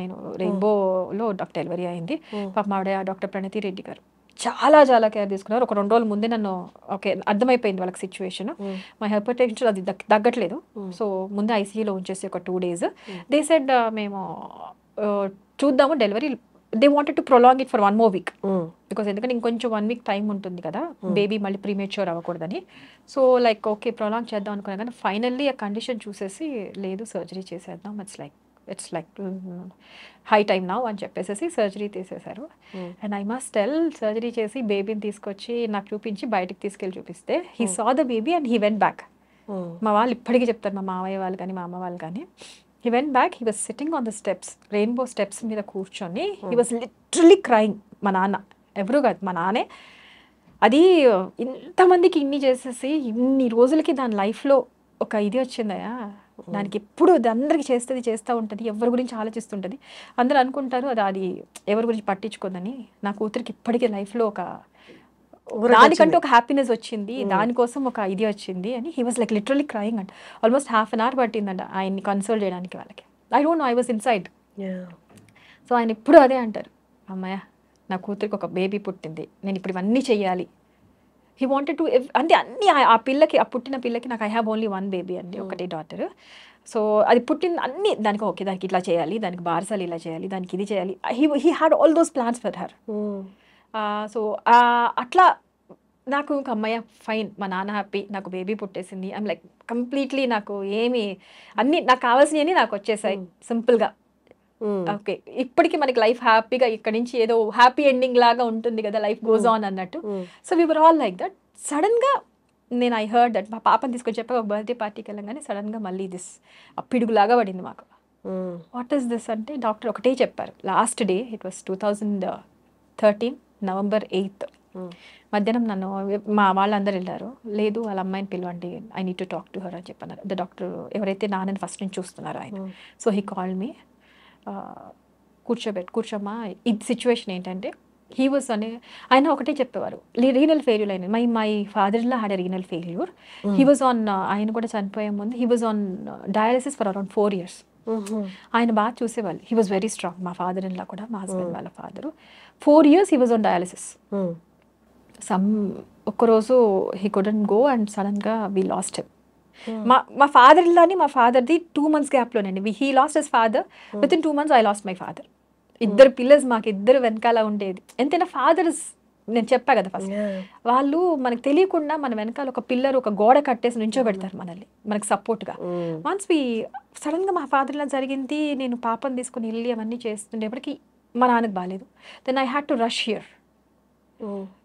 నేను రెయిన్బోలో hmm. డాక్టర్ డెలివరీ అయింది hmm. పాప మావిడ డాక్టర్ ప్రణతి రెడ్డి గారు చాలా చాలా కేర్ తీసుకున్నారు ఒక రెండు రోజుల ముందే నన్ను ఓకే అర్థమైపోయింది వాళ్ళకి సిచ్యువేషన్ మా హెల్ప్ టెన్షన్ అది తగ్గట్లేదు సో hmm. ముందే ఐసీయూలో ఉంచేసి ఒక టూ డేస్ దే సెడ్ మేము uh, చూద్దాము delivery they wanted to prolong it for one more week because ఎందుకంటే ఇంకొంచెం వన్ వీక్ టైం ఉంటుంది కదా బేబీ మళ్ళీ ప్రీమేచ్యూర్ అవ్వకూడదని సో లైక్ ఓకే ప్రొలాంగ్ చేద్దాం అనుకున్నాను కానీ ఫైనల్లీ ఆ కండిషన్ చూసేసి లేదు సర్జరీ చేసేద్దాం it's like it's like high time now అని చెప్పేసి సర్జరీ తీసేశారు and I must tell surgery చేసి బేబీని తీసుకొచ్చి నాకు చూపించి బయటకు తీసుకెళ్ళి చూపిస్తే he saw the baby and he went back మా వాళ్ళు ఇప్పటికీ చెప్తారు మా మామయ్య వాళ్ళు కానీ మా అమ్మ వాళ్ళు కానీ he went back he was sitting on the steps rainbow steps మీద కూర్చొని హీ వాజ్ లిటరలీ క్రైంగ్ మా నాన్న ఎవరు కాదు మా నాన్నే అది ఇంతమందికి ఇన్ని చేసేసి ఇన్ని రోజులకి దాని లైఫ్లో ఒక ఇది వచ్చిందయా దానికి ఎప్పుడు అది అందరికీ చేస్తుంది చేస్తూ ఉంటుంది ఎవరి గురించి ఆలోచిస్తుంటుంది అందరూ అనుకుంటారు అది అది ఎవరి గురించి పట్టించుకోదని నా కూతురికి ఇప్పటికే లైఫ్లో ఒక దానికంటే ఒక హ్యాపీనెస్ వచ్చింది దానికోసం ఒక ఇది వచ్చింది అని he was like literally crying అంట ఆల్మోస్ట్ హాఫ్ అన్ అవర్ పట్టిందంట ఆయన్ని కన్సోల్ చేయడానికి వాళ్ళకి I don't know I was inside so ఆయన ఇప్పుడు అదే అంటారు అమ్మాయ నా కూతురికి ఒక బేబీ పుట్టింది నేను ఇప్పుడు ఇవన్నీ చేయాలి హీ వాంటెడ్ టు అంటే అన్ని ఆ పిల్లకి ఆ పుట్టిన పిల్లకి నాకు I have only one baby అండి ఒకటి డాటర్ సో అది పుట్టిన అన్ని దానికి ఓకే దానికి ఇట్లా చేయాలి దానికి బారసాలు ఇలా చేయాలి దానికి ఇది చేయాలి he he had all those plans for her so అట్లా నాకు ఇంక అమ్మాయి ఫైన్ మా నాన్న హ్యాపీ నాకు బేబీ పుట్టేసింది ఐమ్ లైక్ కంప్లీట్లీ నాకు ఏమి అన్ని నాకు కావాల్సినవి నాకు వచ్చేసాయి సింపుల్గా hmm. Okay hmm. ఇప్పటికీ మనకి లైఫ్ హ్యాపీగా ఇక్కడ నుంచి ఏదో హ్యాపీ ఎండింగ్ లాగా ఉంటుంది కదా లైఫ్ గోజ్ ఆన్ అన్నట్టు so we were all like that sudden గా నేను ఐ హర్డ్ దట్ మా పాపని తీసుకొని చెప్పి ఒక బర్త్డే పార్టీకి వెళ్ళగానే సడన్ గా మళ్ళీ దిస్ పిడుగులాగా పడింది మాకు వాట్ ఇస్ దిస్ అంటే డాక్టర్ ఒకటే చెప్పారు last day it was two thousand thirteen November eighth మధ్యాహ్నం నన్ను మా వాళ్ళందరూ వెళ్ళారు లేదు వాళ్ళ అమ్మాయిని పిలవండి I need to talk to her అని చెప్పన్నారు ద డాక్టర్ ఎవరైతే నాన్నని ఫస్ట్ నుంచి చూస్తున్నారో ఆయన సో హీ కాల్ మీ కూర్చోబెట్ కూర్చోమా ఇది సిచ్యువేషన్ ఏంటంటే హీ వాజ్ అనే ఆయన ఒకటే చెప్పేవారు రీనల్ ఫెయిల్యూర్ అయిన మై మై ఫాదర్లా had renal failure he was on ఆయన కూడా చనిపోయే ముందు he was on dialysis for around four years ఆయన బాగా చూసేవాళ్ళు హీ వాజ్ వెరీ స్ట్రాంగ్ మా ఫాదర్ ఇన్లా కూడా మా హస్బెండ్ వాళ్ళ father four years he was on dialysis some ఒక్కరోజు హీ కుడెంట్ గో అండ్ సడన్గా వీ లాస్ట్ హిమ్ Hmm. మా మా ఫాదర్ ఇల్లాని మా ఫాదర్ది టూ మంత్స్ గ్యాప్లోనండి he lost his father with in two months I lost my father ఇద్దరు hmm. పిల్లర్స్ మాకు ఇద్దరు వెనకాల ఉండేది ఎంతైనా ఫాదర్స్ నేను చెప్పా కదా ఫస్ట్ వాళ్ళు మనకు తెలియకుండా మన వెనకాల ఒక పిల్లర్ ఒక గోడ కట్టేసి పెడతారు hmm. మనల్ని మనకు సపోర్ట్గా వన్స్ వి సడన్గా మా ఫాదర్లా జరిగింది నేను పాపను తీసుకుని వెళ్ళి అవన్నీ చేస్తుండేపటికి మా నాన్నకు బాగాలేదు then I had to rush here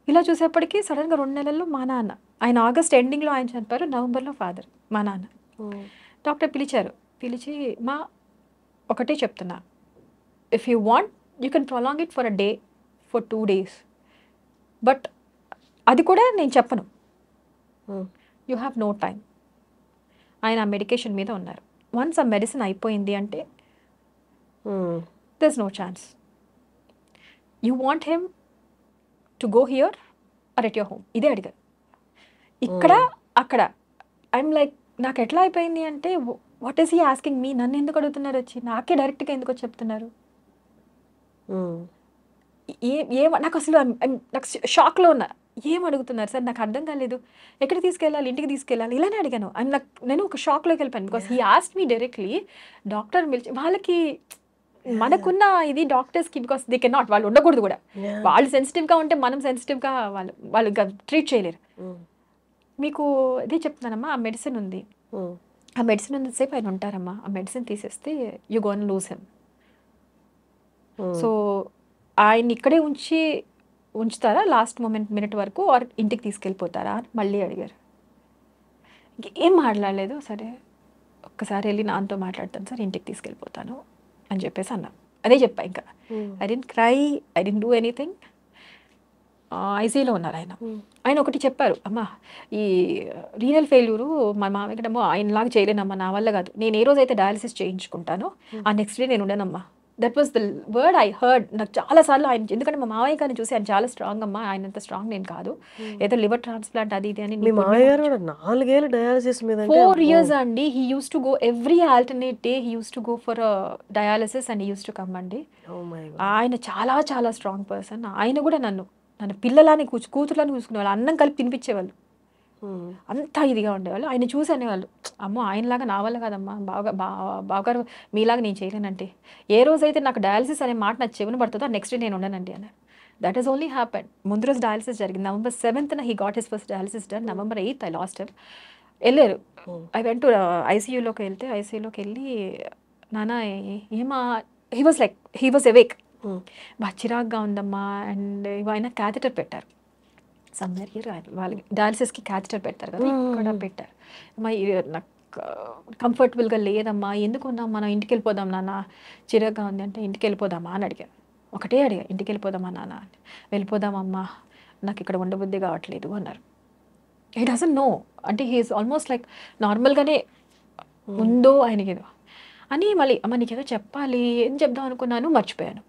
ఇలా చూసేప్పటికీ సడన్గా రెండు నెలల్లో మా నాన్న ఆయన ఆగస్ట్ ఎండింగ్లో ఆయన చనిపోయారు నవంబర్లో ఫాదర్ మా నాన్న డాక్టర్ పిలిచారు పిలిచి మా ఒకటే చెప్తున్నా if you want you can prolong it for a day for two days but అది కూడా నేను చెప్పను యూ హ్యావ్ నో టైం ఆయన ఆ మెడికేషన్ మీద ఉన్నారు వన్స్ ఆ మెడిసిన్ అయిపోయింది అంటే there's no chance you want him to go here or at your home ఇదే అడిగారు ఇక్కడ అక్కడ ఐఎమ్ లైక్ నాకు ఎట్లా అయిపోయింది అంటే what is he asking me నన్ను ఎందుకు అడుగుతున్నారు వచ్చి నాకే డైరెక్ట్గా ఎందుకు వచ్చి చెప్తున్నారు ఏ ఏ నాకు అసలు నాకు షాక్లో ఉన్నా ఏం అడుగుతున్నారు సార్ నాకు అర్థం కాలేదు ఎక్కడ తీసుకెళ్ళాలి ఇంటికి తీసుకెళ్ళాలి ఇలానే అడిగాను అండ్ నాకు నేను ఒక షాక్లోకి వెళ్ళిపోయాను because he asked me directly doctor పిలిచి వాళ్ళకి మనకున్న ఇది డాక్టర్స్కి బికాస్ దే కెన్ నాట్ వాళ్ళు ఉండకూడదు కూడా వాళ్ళు సెన్సిటివ్గా ఉంటే మనం సెన్సిటివ్గా వాళ్ళు వాళ్ళు ట్రీట్ చేయలేరు మీకు ఇది చెప్తున్నానమ్మా ఆ మెడిసిన్ ఉంది ఆ మెడిసిన్ సేపు ఆయన ఉంటారమ్మా ఆ మెడిసిన్ తీసేస్తే you gonna lose him so ఆయన ఇక్కడే ఉంచి ఉంచుతారా లాస్ట్ మూమెంట్ మినిట్ వరకు ఆర్ ఇంటికి తీసుకెళ్ళిపోతారా మళ్ళీ అడిగారు ఏం మాట్లాడలేదు సరే ఒక్కసారి వెళ్ళి నాతో మాట్లాడతాను సార్ ఇంటికి తీసుకెళ్ళిపోతాను అని చెప్పేసి అన్నా అదే చెప్పా ఇంకా I didn't cry I didn't do anything ఐసీలో ఉన్నారు ఆయన ఆయన ఒకటి చెప్పారు అమ్మా ఈ రీనల్ ఫెయిల్యూరు మా మామయ్యడమో ఆయనలాగా చేయలేనమ్మా నా వల్ల కాదు నేను ఏ రోజైతే డయాలసిస్ చేయించుకుంటానో ఆ నెక్స్ట్ డే నేను ఉండనమ్మా that was the word I heard నాకు చాలాసార్లు ఆయన ఎందుకంటే మా మామయ్య గారిని చూసి ఆయన చాలా స్ట్రాంగ్ అమ్మా ఆయన అంత స్ట్రాంగ్ నేను కాదు ఏదో లివర్ ట్రాన్స్ప్లాంట్ అది ఇది అని డయాలసిస్ మీద ఫోర్ ఇయర్స్ అండి he use to go every alternate day he use to go for dialysis and used to come అండి oh ఆయన చాలా చాలా స్ట్రాంగ్ పర్సన్ ఆయన కూడా నన్ను నన్ను పిల్లలని కూర్చు కూతుర్లని వాళ్ళు అన్నం కలిపి తినిపించేవాళ్ళు అంతా ఇదిగా ఉండేవాళ్ళు ఆయన చూసి అనేవాళ్ళు అమ్మో ఆయనలాగా నా వల్ల కాదమ్మా బాగా బాగారు మీలాగా నేను చేయలేనంటే ఏ రోజైతే నాకు డయాలసిస్ అనే మాట నా చెవిన పడుతుందో నెక్స్ట్ డే నేను ఉండనండి అన్నారు దట్ ఈస్ ఓన్లీ హ్యాపెన్ ముందు రోజు డయాలసిస్ జరిగింది November seventh he got his first dialysis done November eighth I last time వెళ్ళారు ఐ వెంట ఐసీయూలోకి వెళ్తే ఐసీయూలోకి వెళ్ళి నానా ఏమా he was like he was awake బాగా చిరాగ్గా ఉందమ్మా అండ్ ఆయన క్యాథెటర్ పెట్టారు సమ్మర్ ఇయర్ వాళ్ళకి డయాలసిస్కి క్యాథిటర్ పెడతారు కదా ఇక్కడ పెట్టారు అమ్మా నాకు కంఫర్టబుల్గా లేదమ్మా ఎందుకున్నా మనం ఇంటికి వెళ్ళిపోదాం నాన్న చిరాగ్గా ఉంది అంటే ఇంటికి వెళ్ళిపోదామా అని అడిగాను ఒకటే అడిగా ఇంటికి వెళ్ళిపోదామా నాన్న అని వెళ్ళిపోదామమ్మా నాకు ఇక్కడ ఉండబుద్ధి కావట్లేదు అన్నారు ఈ డజన్ నో అంటే హీఈస్ ఆల్మోస్ట్ లైక్ నార్మల్గానే ఉందో ఏదో అని మళ్ళీ అమ్మ నీకేదో చెప్పాలి ఏం చెప్దాం అనుకున్నాను మర్చిపోయాను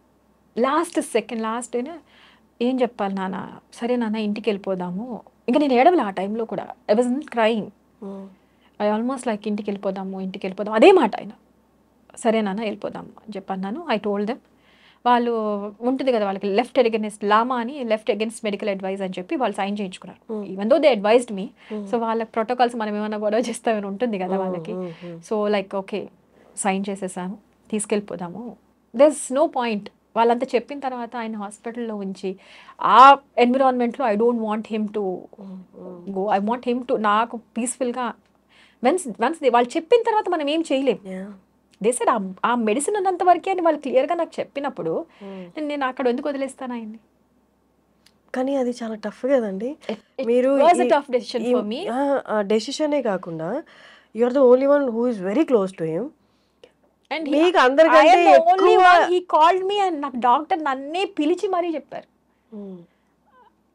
లాస్ట్ సెకండ్ లాస్ట్ అయినా ఏం చెప్పాలి నాన్న సరే నాన్న ఇంటికి వెళ్ళిపోదాము ఇంకా నేను ఏడవలే ఆ టైంలో కూడా I was crying I almost like ఇంటికి వెళ్ళిపోదాము ఇంటికి వెళ్ళిపోదాం అదే మాట ఆయన సరే నాన్న వెళ్ళిపోదాము అని చెప్పన్నాను ఐ టోల్డ్ దెమ్ వాళ్ళు ఉంటుంది కదా వాళ్ళకి లెఫ్ట్ అగెన్స్ట్ లామా అని లెఫ్ట్ అగెన్స్ట్ మెడికల్ అడ్వైజ్ అని చెప్పి వాళ్ళు సైన్ చేయించుకున్నారు even though they advised me so వాళ్ళ ప్రోటోకాల్స్ మనం ఏమైనా గొడవ చేస్తామని ఉంటుంది కదా hmm, వాళ్ళకి సో లైక్ ఓకే సైన్ చేసేసాను తీసుకెళ్ళిపోదాము దెస్ నో పాయింట్ వాళ్ళంతా చెప్పిన తర్వాత ఆయన హాస్పిటల్లో ఉంచి ఆ ఎన్విరాన్మెంట్లో I don't want him to go I want him to నాకు పీస్ఫుల్గా మెన్స్ మెన్స్ వాళ్ళు చెప్పిన తర్వాత మనం ఏం చేయలేము దే సార్ ఆ మెడిసిన్ ఉన్నంత వరకే అని వాళ్ళు క్లియర్గా నాకు చెప్పినప్పుడు hmm. నేను అక్కడ ఎందుకు వదిలేస్తాను ఆయన్ని కానీ అది చాలా టఫ్ కదండి మీరు డెసిషనే కాకుండా you are the only one who is very close to him and మీకు అందరికంటే ఎక్కువ ఈ కాల్డ్ మీ అండ్ నాకు డాక్టర్ నన్నే పిలిచి మరీ చెప్పారు hmm.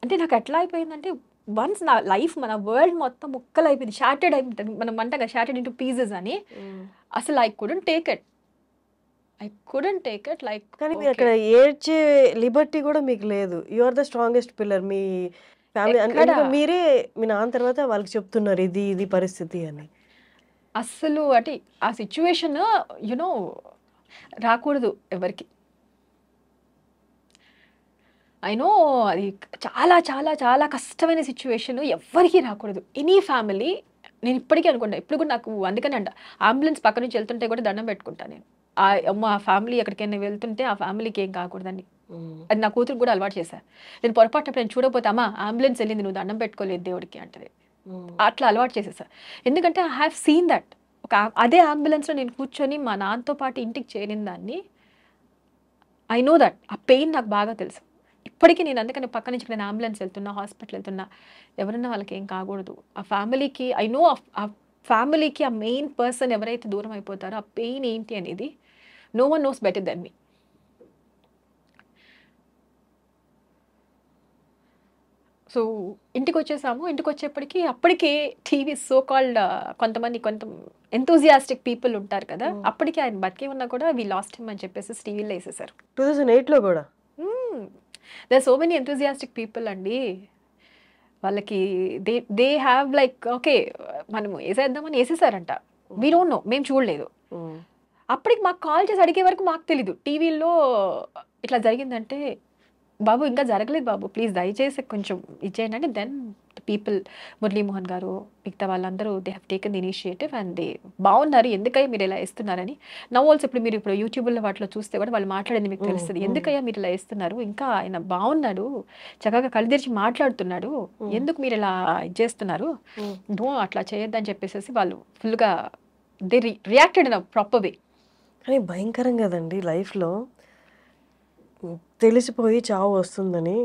అంటే నాకు ఎట్లా అయిపోయిందంటే వన్స్ నా లైఫ్ మన వరల్డ్ మొత్తం ముక్కలు అయిపోయింది షార్టెడ్ అయిపోతుంది మనం అంటగా షార్టెడ్ ఇంటూ పీజెస్ అని hmm. అసలు I couldn't take it I couldn't take it like కానీ మీరు అక్కడ ఏడ్చే లిబర్టీ కూడా మీకు లేదు you are the strongest pillar మీ ఫ్యామిలీ మీరే మీ నాన్న తర్వాత వాళ్ళకి చెప్తున్నారు ఇది ఇది పరిస్థితి అని అస్సలు అంటే ఆ సిచ్యువేషన్ యునో రాకూడదు ఎవరికి అయినో అది చాలా చాలా చాలా కష్టమైన సిచ్యువేషన్ ఎవరికీ రాకూడదు ఎనీ ఫ్యామిలీ నేను ఇప్పటికీ అనుకుంటా ఇప్పుడు కూడా నాకు అందుకని అంట అంబులెన్స్ పక్క నుంచి వెళ్తుంటే కూడా దండం పెట్టుకుంటా నేను ఆ మా ఫ్యామిలీ ఎక్కడికైనా వెళ్తుంటే ఆ ఫ్యామిలీకి ఏం కాకూడదని అది నా కూతురు కూడా అలవాటు చేశాను నేను పొరపాటునప్పుడు నేను చూడకపోతే అంబులెన్స్ వెళ్ళింది నువ్వు దండం పెట్టుకోలేదు దేవుడికి అంటది Hmm. అట్లా అలవాటు చేసేసా ఎందుకంటే ఐ హ్యావ్ సీన్ దట్ ఒక అదే అంబులెన్స్లో నేను కూర్చొని మా నాన్నతో పాటు ఇంటికి చేరిన దాన్ని ఐ నో దట్ ఆ పెయిన్ నాకు బాగా తెలుసు ఇప్పటికీ నేను అందుకని పక్క నుంచి నేను అంబులెన్స్ వెళ్తున్నా హాస్పిటల్ వెళ్తున్నా ఎవరన్నా వాళ్ళకి ఏం కాకూడదు ఆ ఫ్యామిలీకి ఐ నో ఆ ఫ్యామిలీకి ఆ మెయిన్ పర్సన్ ఎవరైతే దూరం అయిపోతారో ఆ పెయిన్ ఏంటి అనేది no one knows better then me so ఇంటికి వచ్చేసాము ఇంటికి వచ్చేప్పటికి అప్పటికే టీవీ సో కాల్డ్ కొంతమంది కొంత ఎంతూజియాస్టిక్ పీపుల్ ఉంటారు కదా hmm. అప్పటికే ఆయన బతికే ఉన్నా కూడా వీ లాస్ట్ హిమ్ అని చెప్పేసి టీవీలో వేసేసారు టూ థౌజండ్ ఎయిట్లో కూడా they so many enthusiastic people అండి వాళ్ళకి they they have like okay మనం వేసేద్దామని వేసేసారంట మీ డోంట్ నో మేము చూడలేదు hmm. అప్పటికి మాకు కాల్ చేసి అడిగే వరకు మాకు తెలీదు టీవీలో ఇట్లా జరిగిందంటే బాబు ఇంకా జరగలేదు బాబు ప్లీజ్ దయచేసి కొంచెం ఇచ్చేయండి అంటే దెన్ పీపుల్ మురళీమోహన్ గారు మిగతా వాళ్ళందరూ they have taken the initiative and they బాగున్నారు ఎందుకయ్యా మీరు ఇలా ఇస్తున్నారని నవ్ ఆల్సో ఇప్పుడు మీరు ఇప్పుడు యూట్యూబ్లో వాటిలో చూస్తే కూడా వాళ్ళు మాట్లాడేది మీకు తెలుస్తుంది ఎందుకయ్యా మీరు ఇలా ఇస్తున్నారు ఇంకా ఆయన బాగున్నాడు చక్కగా కలిదిరిచి మాట్లాడుతున్నాడు ఎందుకు మీరు ఇలా చేస్తున్నారు నో అట్లా చేయొద్దని చెప్పేసి వాళ్ళు ఫుల్గా they reacted in a proper way కానీ భయంకరం కదండి లైఫ్లో తెలిసిపోయి చావు వస్తుందని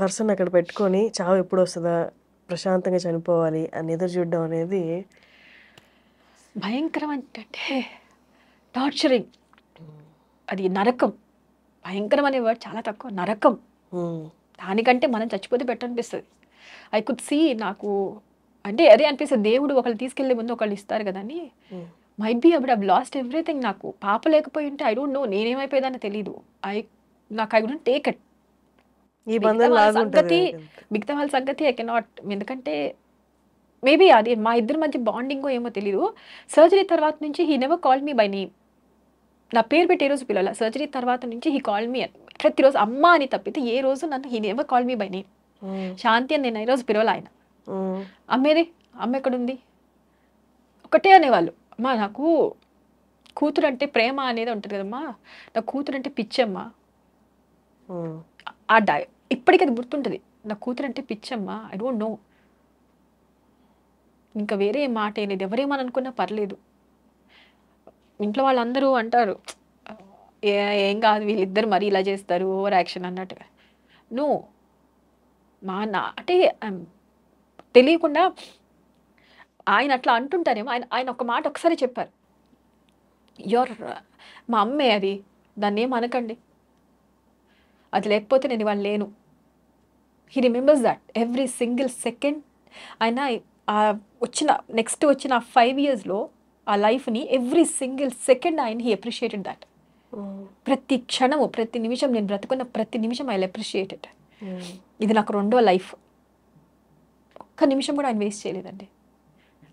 పర్సన్ అక్కడ పెట్టుకొని చావు ఎప్పుడు వస్తుందా ప్రశాంతంగా చనిపోవాలి అని ఎదురు చూడడం అనేది భయంకరం అంటే టార్చరింగ్ అది నరకం భయంకరం అనే చాలా తక్కువ నరకం దానికంటే మనం చచ్చిపోతే బెటర్ అనిపిస్తుంది ఐ కుడ్ సీ నాకు అంటే అదే అనిపిస్తుంది దేవుడు ఒకళ్ళు తీసుకెళ్లే ముందు ఒకళ్ళు ఇస్తారు కదండి మై బీ అప్పుడు ఐ లాస్ట్ ఎవ్రీథింగ్ నాకు పాప లేకపోయి ఉంటే ఐ డోంట్ నో నేనేమైపోయేదాన్ని తెలియదు ఐ నాకు ఐ వుడెంట్ టేక్ ఇట్ ఈ సంగతి మిగతా వాళ్ళ సంగతి ఐ కెనాట్ ఎందుకంటే మేబీ అది మా ఇద్దరి మధ్య బాండింగో ఏమో తెలియదు సర్జరీ తర్వాత నుంచి he never call me by name నా పేరు పెట్టే రోజు పిల్లల సర్జరీ తర్వాత నుంచి హీ కాల్ మీ ప్రతిరోజు అమ్మ అని తప్పితే ఏ రోజు నన్ను he never call me by name Shanti అని నేను ఈ రోజు పిలవల ఆయన అమ్మేది అమ్మ ఎక్కడుంది ఒకటే అనేవాళ్ళు అమ్మా నాకు కూతురు అంటే ప్రేమ అనేది ఉంటుంది కదమ్మా నా కూతురు అంటే పిచ్చమ్మా ఆ డై ఇప్పటికీ అది గుర్తుంటుంది నా కూతురు అంటే పిచ్చమ్మా ఐ డోంట్ నో ఇంకా వేరే మాట ఏం లేదు ఎవరేమని అనుకున్నా పర్లేదు ఇంట్లో వాళ్ళందరూ అంటారు ఏం కాదు వీళ్ళిద్దరు మరీ ఇలా చేస్తారు ఓవర్ యాక్షన్ అన్నట్టుగా నో మా నా అంటే తెలియకుండా ఆయన అట్లా అంటుంటారేమో ఆయన ఆయన ఒక మాట ఒకసారి చెప్పారు యోర్ మా అమ్మే అది దాన్ని ఏం అనకండి అది లేకపోతే నేను ఇవాళ లేను he remembers that every single second ఆయన వచ్చిన నెక్స్ట్ వచ్చిన ఫైవ్ ఇయర్స్లో ఆ లైఫ్ని ఎవ్రీ సింగిల్ సెకండ్ ఆయన హీ అప్రిషియేటెడ్ దట్ ప్రతి క్షణము ప్రతి నిమిషం నేను బ్రతుకున్న ప్రతి నిమిషం ఐ అప్రిషియేటెడ్ hmm. ఇది నాకు రెండో లైఫ్ ఒక్క నిమిషం కూడా ఆయన వేస్ట్ చేయలేదండి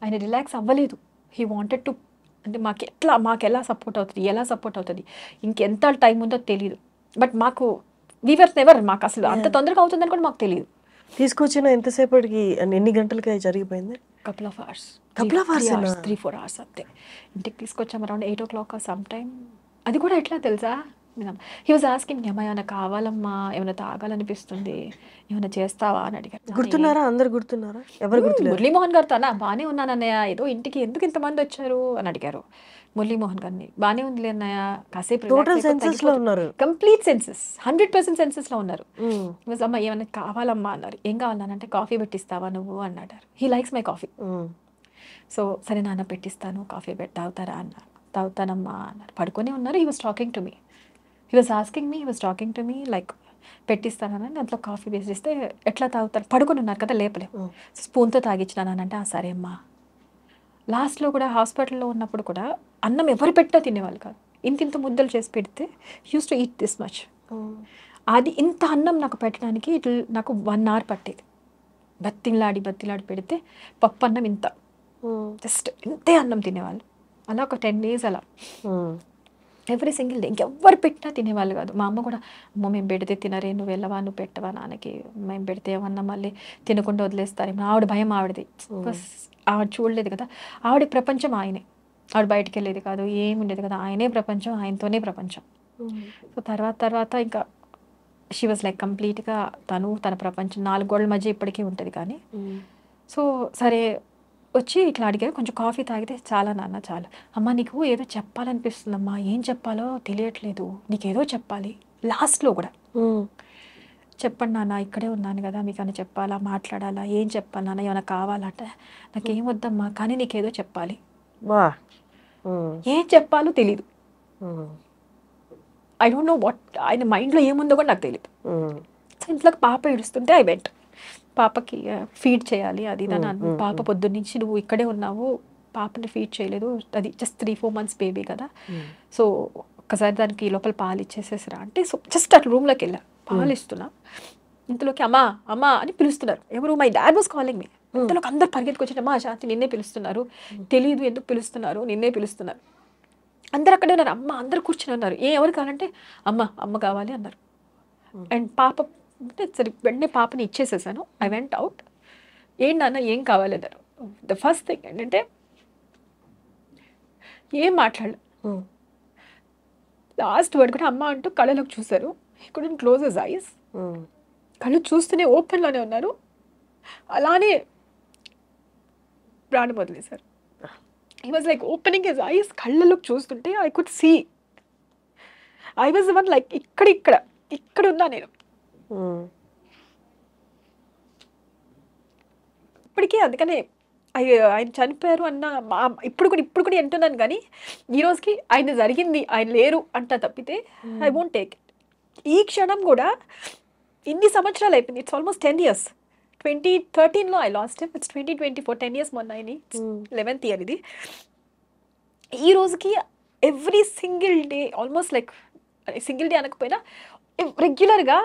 ఆయన రిలాక్స్ అవ్వలేదు హీ వాంటెడ్ టు అంటే మాకు ఎట్లా మాకు ఎలా సపోర్ట్ అవుతుంది ఎలా సపోర్ట్ అవుతుంది ఇంకెంత టైం ఉందో తెలియదు బట్ మాకు వీవర్స్ ఎవర్ మాకు అసలు అంత తొందరగా అవుతుందని కూడా మాకు తెలియదు తీసుకొచ్చిన ఎంతసేపటికి ఎన్ని గంటలకి జరిగిపోయింది couple of hours couple of hours three four hours అంతే ఇంటికి తీసుకొచ్చాం around eight o'clock some time అది కూడా ఎట్లా తెలుసా హీ వాజ్ ఆస్కింగ్ అమ్మా ఏమైనా కావాలమ్మా ఏమైనా తాగాలనిపిస్తుంది ఏమైనా చేస్తావా అని అడిగారు గుర్తున్నారా అందరు గుర్తున్నారా ఎవరు గుర్తున్నారు మురళీమోహన్ గారు తన బాగానే ఉన్నానన్నయ్య ఏదో ఇంటికి ఎందుకు ఇంతమంది వచ్చారు అని అడిగారు మురళీమోహన్ గారిని బాగానే ఉంది అన్నయ్య కాసేపు టోటల్ సెన్సెస్ లో ఉన్నారు complete senses hundred percent senses లో ఉన్నారు అమ్మ ఏమైనా కావాలమ్మా అన్నారు ఏం కావాలన్నానంటే కాఫీ పెట్టిస్తావా నువ్వు అన్నాడు he likes my coffee so సరే నాన్న పెట్టిస్తాను కాఫీ పెట్టి తాగుతారా అన్నారు తాగుతానమ్మా అన్నారు పడుకొని ఉన్నారు he was talking to me he was asking me he was talking to me like పెట్టిస్తానని దాంట్లో కాఫీ వేసిస్తే ఎట్లా తాగుతారు పడుకొని ఉన్నారు కదా లేపలే స్పూన్తో తాగించినానంటే సరే అమ్మా లాస్ట్లో కూడా హాస్పిటల్లో ఉన్నప్పుడు కూడా అన్నం ఎవరు పెట్టినా తినేవాళ్ళు కాదు ఇంత ఇంత ముద్దలు చేసి పెడితే used to eat this much అది ఇంత అన్నం నాకు పెట్టడానికి ఇట్లా నాకు వన్ అవర్ పట్టేది బత్తిలాడి బత్తిలాడి పెడితే పప్పు అన్నం ఇంత జస్ట్ ఇంతే అన్నం తినేవాళ్ళు అలా ఒక టెన్ డేస్ అలా ఎవ్రీ సింగిల్ డే ఇంకెవ్వరు పెట్టినా తినేవాళ్ళు కాదు మా అమ్మ కూడా అమ్మ మేము పెడితే తినరే నువ్వు వెళ్ళవా నువ్వు పెట్టవా నాన్నకి మేము పెడితే ఏమన్నా మళ్ళీ తినకుండా వదిలేస్తారేమో ఆవిడ భయం ఆవిడది ఆవిడ చూడలేదు కదా ఆవిడ ప్రపంచం ఆయనే ఆడు బయటికి వెళ్ళేది కాదు ఏమి ఉండేది కదా ఆయనే ప్రపంచం ఆయనతోనే ప్రపంచం సో hmm. తర్వాత తర్వాత ఇంకా షీ వాజ్ లైక్ కంప్లీట్గా తను తన ప్రపంచం నాలుగు గోడల మధ్య ఇప్పటికీ ఉంటుంది కానీ సో hmm. సరే వచ్చి ఇట్లా అడిగారు కొంచెం కాఫీ తాగితే చాలా నాన్న చాలు అమ్మ నీకు ఏదో చెప్పాలనిపిస్తుంది అమ్మా ఏం చెప్పాలో తెలియట్లేదు నీకేదో చెప్పాలి లాస్ట్లో కూడా hmm. చెప్పండి నాన్న ఇక్కడే ఉన్నాను కదా మీకు అని చెప్పాలా మాట్లాడాలా ఏం చెప్పాలి నాన్న ఏమైనా కావాలంటే నాకేం వద్దమ్మా కానీ నీకేదో చెప్పాలి వా Hmm. ఏం చెప్పాలో తెలీదు ఐ డోంట్ నో వాట్ ఆయన మైండ్లో ఏముందో కూడా నాకు తెలియదు ఇంట్లోకి hmm. పాప ఏడుస్తుంటే ఐ వెంట పాపకి ఫీడ్ చేయాలి అది దాని hmm, పాప పొద్దున్నుంచి నువ్వు ఇక్కడే ఉన్నావు పాపని ఫీడ్ చేయలేదు అది just three four months baby కదా సో ఒకసారి దానికి లోపల పాలు ఇచ్చేసేసిరా అంటే సో జస్ట్ అట్లా రూమ్లోకి వెళ్ళా పాలు ఇస్తున్నా ఇంతలోకి అమ్మా అమ్మా అని పిలుస్తున్నారు ఎవరు my dad was calling me ఇంతలోకి అందరు పరిగెత్తుకొచ్చి అమ్మా శాంతి నిన్నే పిలుస్తున్నారు hmm. తెలియదు ఎందుకు పిలుస్తున్నారు నిన్నే పిలుస్తున్నారు అందరు అక్కడే ఉన్నారు అమ్మ అందరు కూర్చొని ఉన్నారు ఏ ఎవరు కావాలంటే అమ్మ అమ్మ కావాలి అన్నారు అండ్ hmm. పాప అంటే సరే వెంటనే పాపని ఇచ్చేసేసాను ఐ వెంట్ అవుట్ ఏం నాన్న ఏం కావాలి అన్నారు ద ఫస్ట్ థింగ్ ఏంటంటే ఏం మాట్లాడలే లాస్ట్ hmm. వర్డ్ కూడా అమ్మ అంటూ కళ్ళలోకి చూశారు ఇక్కడ క్లోజ్ ఐస్ కళ్ళు చూస్తూనే ఓపెన్లోనే ఉన్నారు అలానే ప్రాణం వదిలేశారు he was like opening his eyes కళ్ళలో చూస్తుంటే I could see I was one like ఇక్కడ ఇక్కడ ఇక్కడ ఉన్నా నేను hmm. ఇప్పటికీ అందుకనే ఆయన చనిపోయారు అన్న మా ఇప్పుడు కూడా ఇప్పుడు కూడా వింటున్నాను కానీ ఈ రోజుకి ఆయన జరిగింది ఆయన లేరు అంట తప్పితే ఐ వోంట్ టేక్ ఈ క్షణం కూడా ఇన్ని సంవత్సరాలు అయిపోయింది it's almost ten years twenty థర్టీన్లో I lost it's twenty twenty four ten years మొన్న అయినాయి లెవెన్త్ ఇయర్ hmm. ఇది ఈ రోజుకి every single day almost like single day అనకపోయినా రెగ్యులర్గా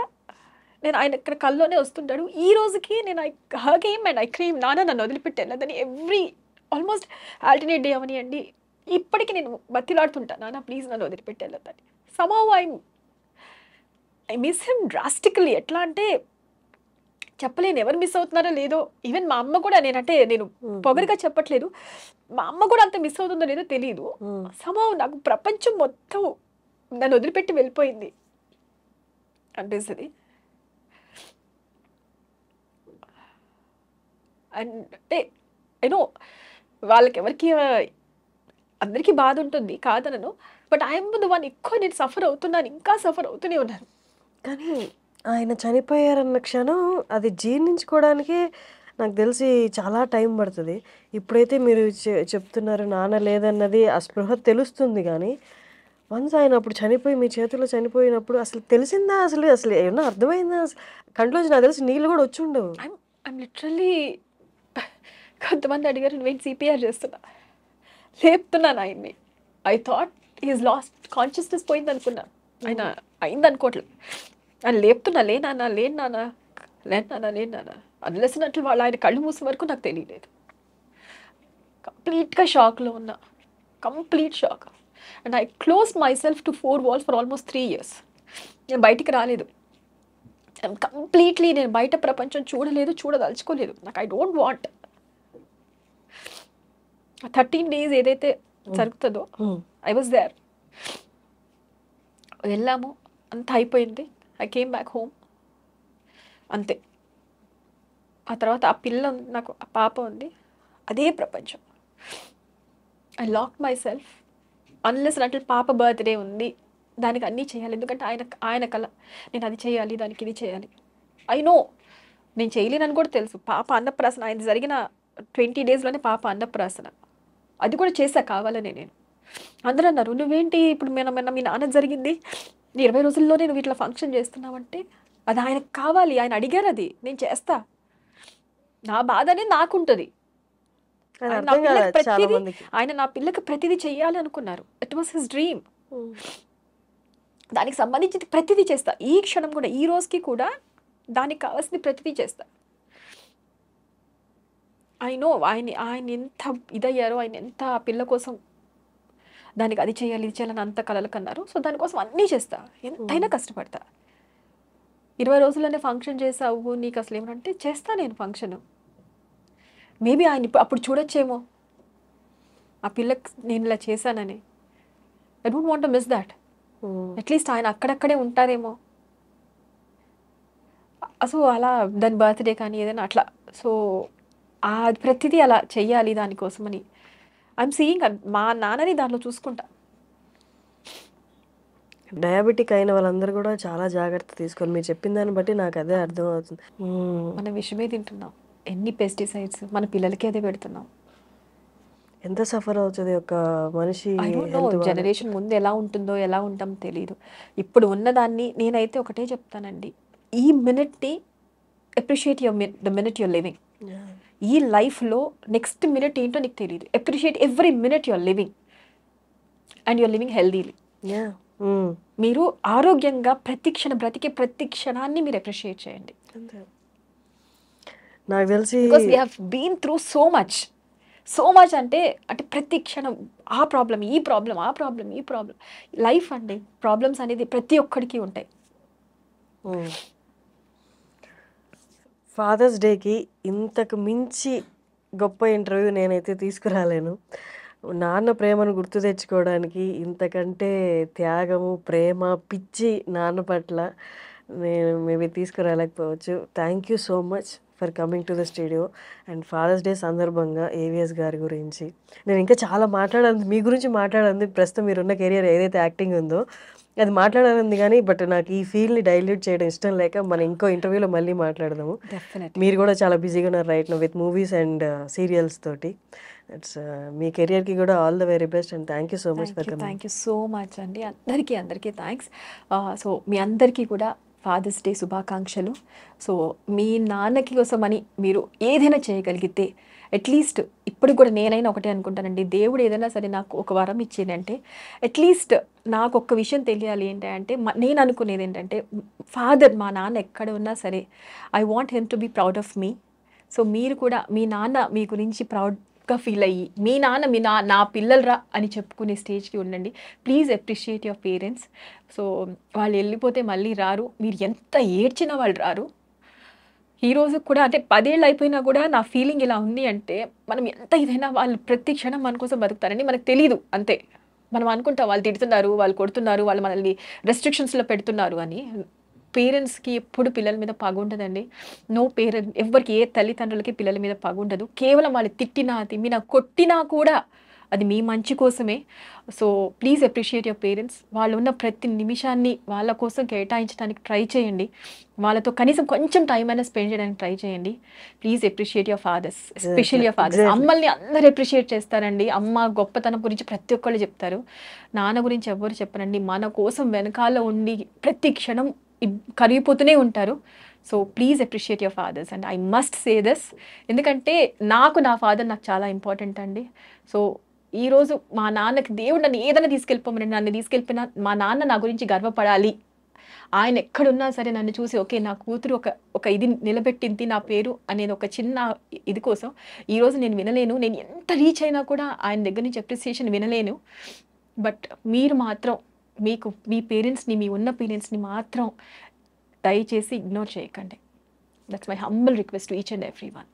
నేను ఆయన ఇక్కడ కల్లోనే వస్తుంటాడు ఈ రోజుకి నేను I hug him and I scream నాన్న నన్ను వదిలిపెట్టాను ఎవ్రీ ఆల్మోస్ట్ ఆల్టర్నేట్ డే అవనియండి ఇప్పటికీ నేను బతిలాడుతుంటాను నాన్న ప్లీజ్ నన్ను వదిలిపెట్టాను దాన్ని some I I miss him drastically ఎట్లా అంటే చెప్పలేను ఎవరు మిస్ అవుతున్నారో లేదో ఈవెన్ మా అమ్మ కూడా నేనంటే నేను పొగరుగా చెప్పట్లేదు మా అమ్మ కూడా అంత మిస్ అవుతుందో లేదో తెలియదు సమో నాకు ప్రపంచం మొత్తం నన్ను వదిలిపెట్టి వెళ్ళిపోయింది అనిపిస్తుంది అంటే ఐనో వాళ్ళకి ఎవరికి అందరికీ బాధ ఉంటుంది కాదనను బట్ ఐఎమ్ ద వన్ ఎక్కువ నేను సఫర్ అవుతున్నాను ఇంకా సఫర్ అవుతూనే ఉన్నాను కానీ ఆయన చనిపోయారన్న క్షణం అది జీర్ణించుకోవడానికి నాకు తెలిసి చాలా టైం పడుతుంది ఇప్పుడైతే మీరు చెప్తున్నారు నాన్న లేదన్నది ఆ స్పృహ తెలుస్తుంది కానీ వన్స్ ఆయన అప్పుడు చనిపోయి మీ చేతిలో చనిపోయినప్పుడు అసలు తెలిసిందా అసలు అసలు ఏమన్నా అర్థమైందా అసలు కంట్లోంచి నాకు తెలిసి నీళ్ళు కూడా వచ్చి ఉండవు ఐమ్ లిటరల్లీ కొంతమంది అడిగారు నేను సిపిఆర్ చేస్తున్నా లేపుతున్నాను ఆయన్ని I thought is lost consciousness పోయింది అనుకున్నాను ఆయన అయింది అనుకోవట్లేదు అని లేపుతున్నా లేనా లేను నానా లేనానా అది లేసినట్లు వాళ్ళు ఆయన కళ్ళు మూసే వరకు నాకు తెలియలేదు కంప్లీట్గా షాక్లో ఉన్నా complete shock and I close myself to four walls for almost three years నేను బయటికి రాలేదు కంప్లీట్లీ నేను బయట ప్రపంచం చూడలేదు చూడదలుచుకోలేదు నాకు I don't want thirteen days ఏదైతే జరుగుతుందో ఐ వాజ్ దేర్ వెళ్ళాము అంత అయిపోయింది ఐ కేమ్ బ్యాక్ హోమ్ అంతే ఆ తర్వాత ఆ పిల్ల నాకు ఆ పాప ఉంది అదే ప్రపంచం I lock myself unless అంటే పాప బర్త్డే ఉంది దానికి అన్నీ చేయాలి ఎందుకంటే ఆయన ఆయన కళ నేను అది చేయాలి దానికి ఇది చేయాలి ఐ నో నేను చేయలేనని కూడా తెలుసు పాప అన్నప్రాసన ఆయన జరిగిన ట్వంటీ డేస్లోనే పాప అన్నప్రాసన అది కూడా చేసా కావాలనే నేను అందరూ అన్నారు నువ్వేంటి ఇప్పుడు మన మీ నాన్న జరిగింది ఇరవై రోజుల్లో నేను వీటిలో ఫంక్షన్ చేస్తున్నామంటే అది ఆయనకు కావాలి ఆయన అడిగారు అది నేను చేస్తా నా బాధ అనేది నాకుంటుంది నా పిల్లకి ఆయన నా పిల్లకి ప్రతిదీ చెయ్యాలి అనుకున్నారు ఇట్ వాస్ హిస్ డ్రీమ్ దానికి సంబంధించి ప్రతిదీ చేస్తా ఈ క్షణం కూడా ఈ రోజుకి కూడా దానికి కావాల్సిన ప్రతిదీ చేస్తా ఐ నో ఆయన ఆయన ఎంత ఇదయ్యారో ఆయన ఎంత పిల్ల కోసం దానికి అది చేయాలి ఇది చేయాలని అంత కలలు కన్నారు సో దానికోసం అన్నీ చేస్తా ఎంతైనా కష్టపడతా ఇరవై రోజుల్లోనే ఫంక్షన్ చేసావు నీకు అసలు ఏమంటే చేస్తా నేను ఫంక్షన్ మేబీ ఆయన అప్పుడు చూడొచ్చేమో ఆ పిల్లకి నేను ఇలా చేశానని I don't want miss that at least ఆయన అక్కడక్కడే ఉంటారేమో అసలు అలా దాని బర్త్డే కానీ ఏదైనా అట్లా సో ప్రతిదీ అలా చెయ్యాలి దానికోసమని ఐఎమ్ సీయింగ్ మా నాన్నని దాంట్లో చూసుకుంటా డయాబెటిక్ అయిన వాళ్ళందరూ కూడా చాలా జాగ్రత్త తీసుకోవాలి మీరు చెప్పిన దాన్ని బట్టి నాకు అదే అర్థం అవుతుంది మనం విషమే తింటున్నాం ఎన్ని పెస్టిసైడ్స్ మన పిల్లలకి అదే పెడుతున్నాం ఎంత సఫర్ అవుతుంది ఒక మనిషి జనరేషన్ ముందు ఎలా ఉంటుందో ఎలా ఉంటాం తెలియదు ఇప్పుడు ఉన్నదాన్ని నేనైతే ఒకటే చెప్తానండి ఈ మినిట్ని appreciate your the minute your living ఈ లైఫ్లో నెక్స్ట్ మినిట్ ఏంటో నీకు తెలియదు appreciate every minute your living and your living healthily మీరు ఆరోగ్యంగా ప్రతి క్షణం బ్రతికే ప్రతి క్షణాన్ని మీరు అప్రిషియేట్ చేయండి నాకు తెలిసి been through so much so much అంటే అంటే ప్రతి క్షణం ఆ ప్రాబ్లం ఈ ప్రాబ్లం ఆ ప్రాబ్లం ఈ ప్రాబ్లం లైఫ్ అండి ప్రాబ్లమ్స్ అనేది ప్రతి ఒక్కడికి ఉంటాయి hmm. ఫాదర్స్ డేకి ఇంతకు మించి గొప్ప ఇంటర్వ్యూ నేనైతే తీసుకురాలేను నాన్న ప్రేమను గుర్తు తెచ్చుకోవడానికి ఇంతకంటే త్యాగము ప్రేమ పిచ్చి నాన్న పట్ల నేను మేబీ తీసుకురాలేకపోవచ్చు thank you so much for coming to the studio and father's day సందర్భంగా ఏవిఎస్ గారి గురించి నేను ఇంకా చాలా మాట్లాడాలి మీ గురించి మాట్లాడాలి ప్రస్తుతం మీరున్న కెరియర్ ఏదైతే యాక్టింగ్ ఉందో అది మాట్లాడాలంది కానీ బట్ నాకు ఈ ఫీల్ని డైల్యూట్ చేయడం ఇష్టం లేక మనం ఇంకో ఇంటర్వ్యూలో మళ్ళీ మాట్లాడదాము మీరు కూడా చాలా బిజీగా ఉన్నారు right with movies and serials తోటి ఇట్స్ uh, మీ కెరియర్కి కూడా all the very best and thank you so much for thank you so much అండి అందరికీ అందరికీ థ్యాంక్స్ సో uh, మీ అందరికీ కూడా ఫాదర్స్ డే శుభాకాంక్షలు సో మీ నాన్నకి కోసం అని మీరు ఏదైనా చేయగలిగితే అట్లీస్ట్ ఇప్పుడు కూడా నేనైనా ఒకటే అనుకుంటానండి దేవుడు ఏదైనా సరే నాకు ఒక వరం ఇచ్చిందంటే అట్లీస్ట్ నాకు ఒక్క విషయం తెలియాలి ఏంటంటే నేను అనుకునేది ఏంటంటే ఫాదర్ మా నాన్న ఎక్కడ ఉన్నా సరే I want him to be proud of me so మీరు కూడా మీ నాన్న మీ గురించి ప్రౌడ్ ఫీల్ అయ్యి మీ నాన్న మీ నా నా పిల్లలరా అని చెప్పుకునే స్టేజ్కి ఉండండి please appreciate your parents so వాళ్ళు వెళ్ళిపోతే మళ్ళీ రారు మీరు ఎంత ఏడ్చినా వాళ్ళు రారు ఈ రోజు కూడా అంటే పదేళ్ళు అయిపోయినా కూడా నా ఫీలింగ్ ఇలా ఉంది అంటే మనం ఎంత ఇదైనా వాళ్ళు ప్రతి క్షణం మన కోసం బతుకుతారని మనకు తెలియదు అంతే మనం అనుకుంటాం వాళ్ళు తిడుతున్నారు వాళ్ళు కొడుతున్నారు వాళ్ళు మనల్ని రెస్ట్రిక్షన్స్లో పెడుతున్నారు అని పేరెంట్స్కి ఎప్పుడు పిల్లల మీద పాగుండదండి నో పేరెంట్ ఎవరికి ఏ తల్లిదండ్రులకి పిల్లల మీద పగుండదు కేవలం వాళ్ళు తిట్టినా తిమ్మినా కొట్టినా కూడా అది మీ మంచి కోసమే so please appreciate your parents వాళ్ళు ఉన్న ప్రతి నిమిషాన్ని వాళ్ళ కోసం కేటాయించడానికి ట్రై చేయండి వాళ్ళతో కనీసం కొంచెం టైం అయినా స్పెండ్ చేయడానికి ట్రై చేయండి please appreciate your fathers especial your fathers అమ్మల్ని అందరు అప్రిషియేట్ చేస్తారండి అమ్మ గొప్పతనం గురించి ప్రతి ఒక్కళ్ళు చెప్తారు నాన్న గురించి ఎవరు చెప్పరండి మన కోసం వెనకాల ఉండి ప్రతి క్షణం కరిగిపోతూనే ఉంటారు so please appreciate your fathers and I must say thus ఎందుకంటే నాకు నా ఫాదర్ నాకు చాలా ఇంపార్టెంట్ అండి సో ఈ రోజు మా నాన్నకి దేవుడు నన్ను ఏదైనా తీసుకెళ్ళిపోమని నన్ను తీసుకెళ్ళిపోయినా మా నాన్న నా గురించి గర్వపడాలి ఆయన ఎక్కడున్నా సరే నన్ను చూసి ఓకే నా కూతురు ఒక ఒక ఇది నిలబెట్టింది నా పేరు అనేది ఒక చిన్న ఇది కోసం ఈరోజు నేను వినలేను నేను ఎంత రీచ్ అయినా కూడా ఆయన దగ్గర నుంచి అప్రిసియేషన్ వినలేను బట్ మీరు మాత్రం మీకు మీ పేరెంట్స్ని మీ ఉన్న పేరెంట్స్ని మాత్రం దయచేసి ఇగ్నోర్ చేయకండి that's my humble request each and every one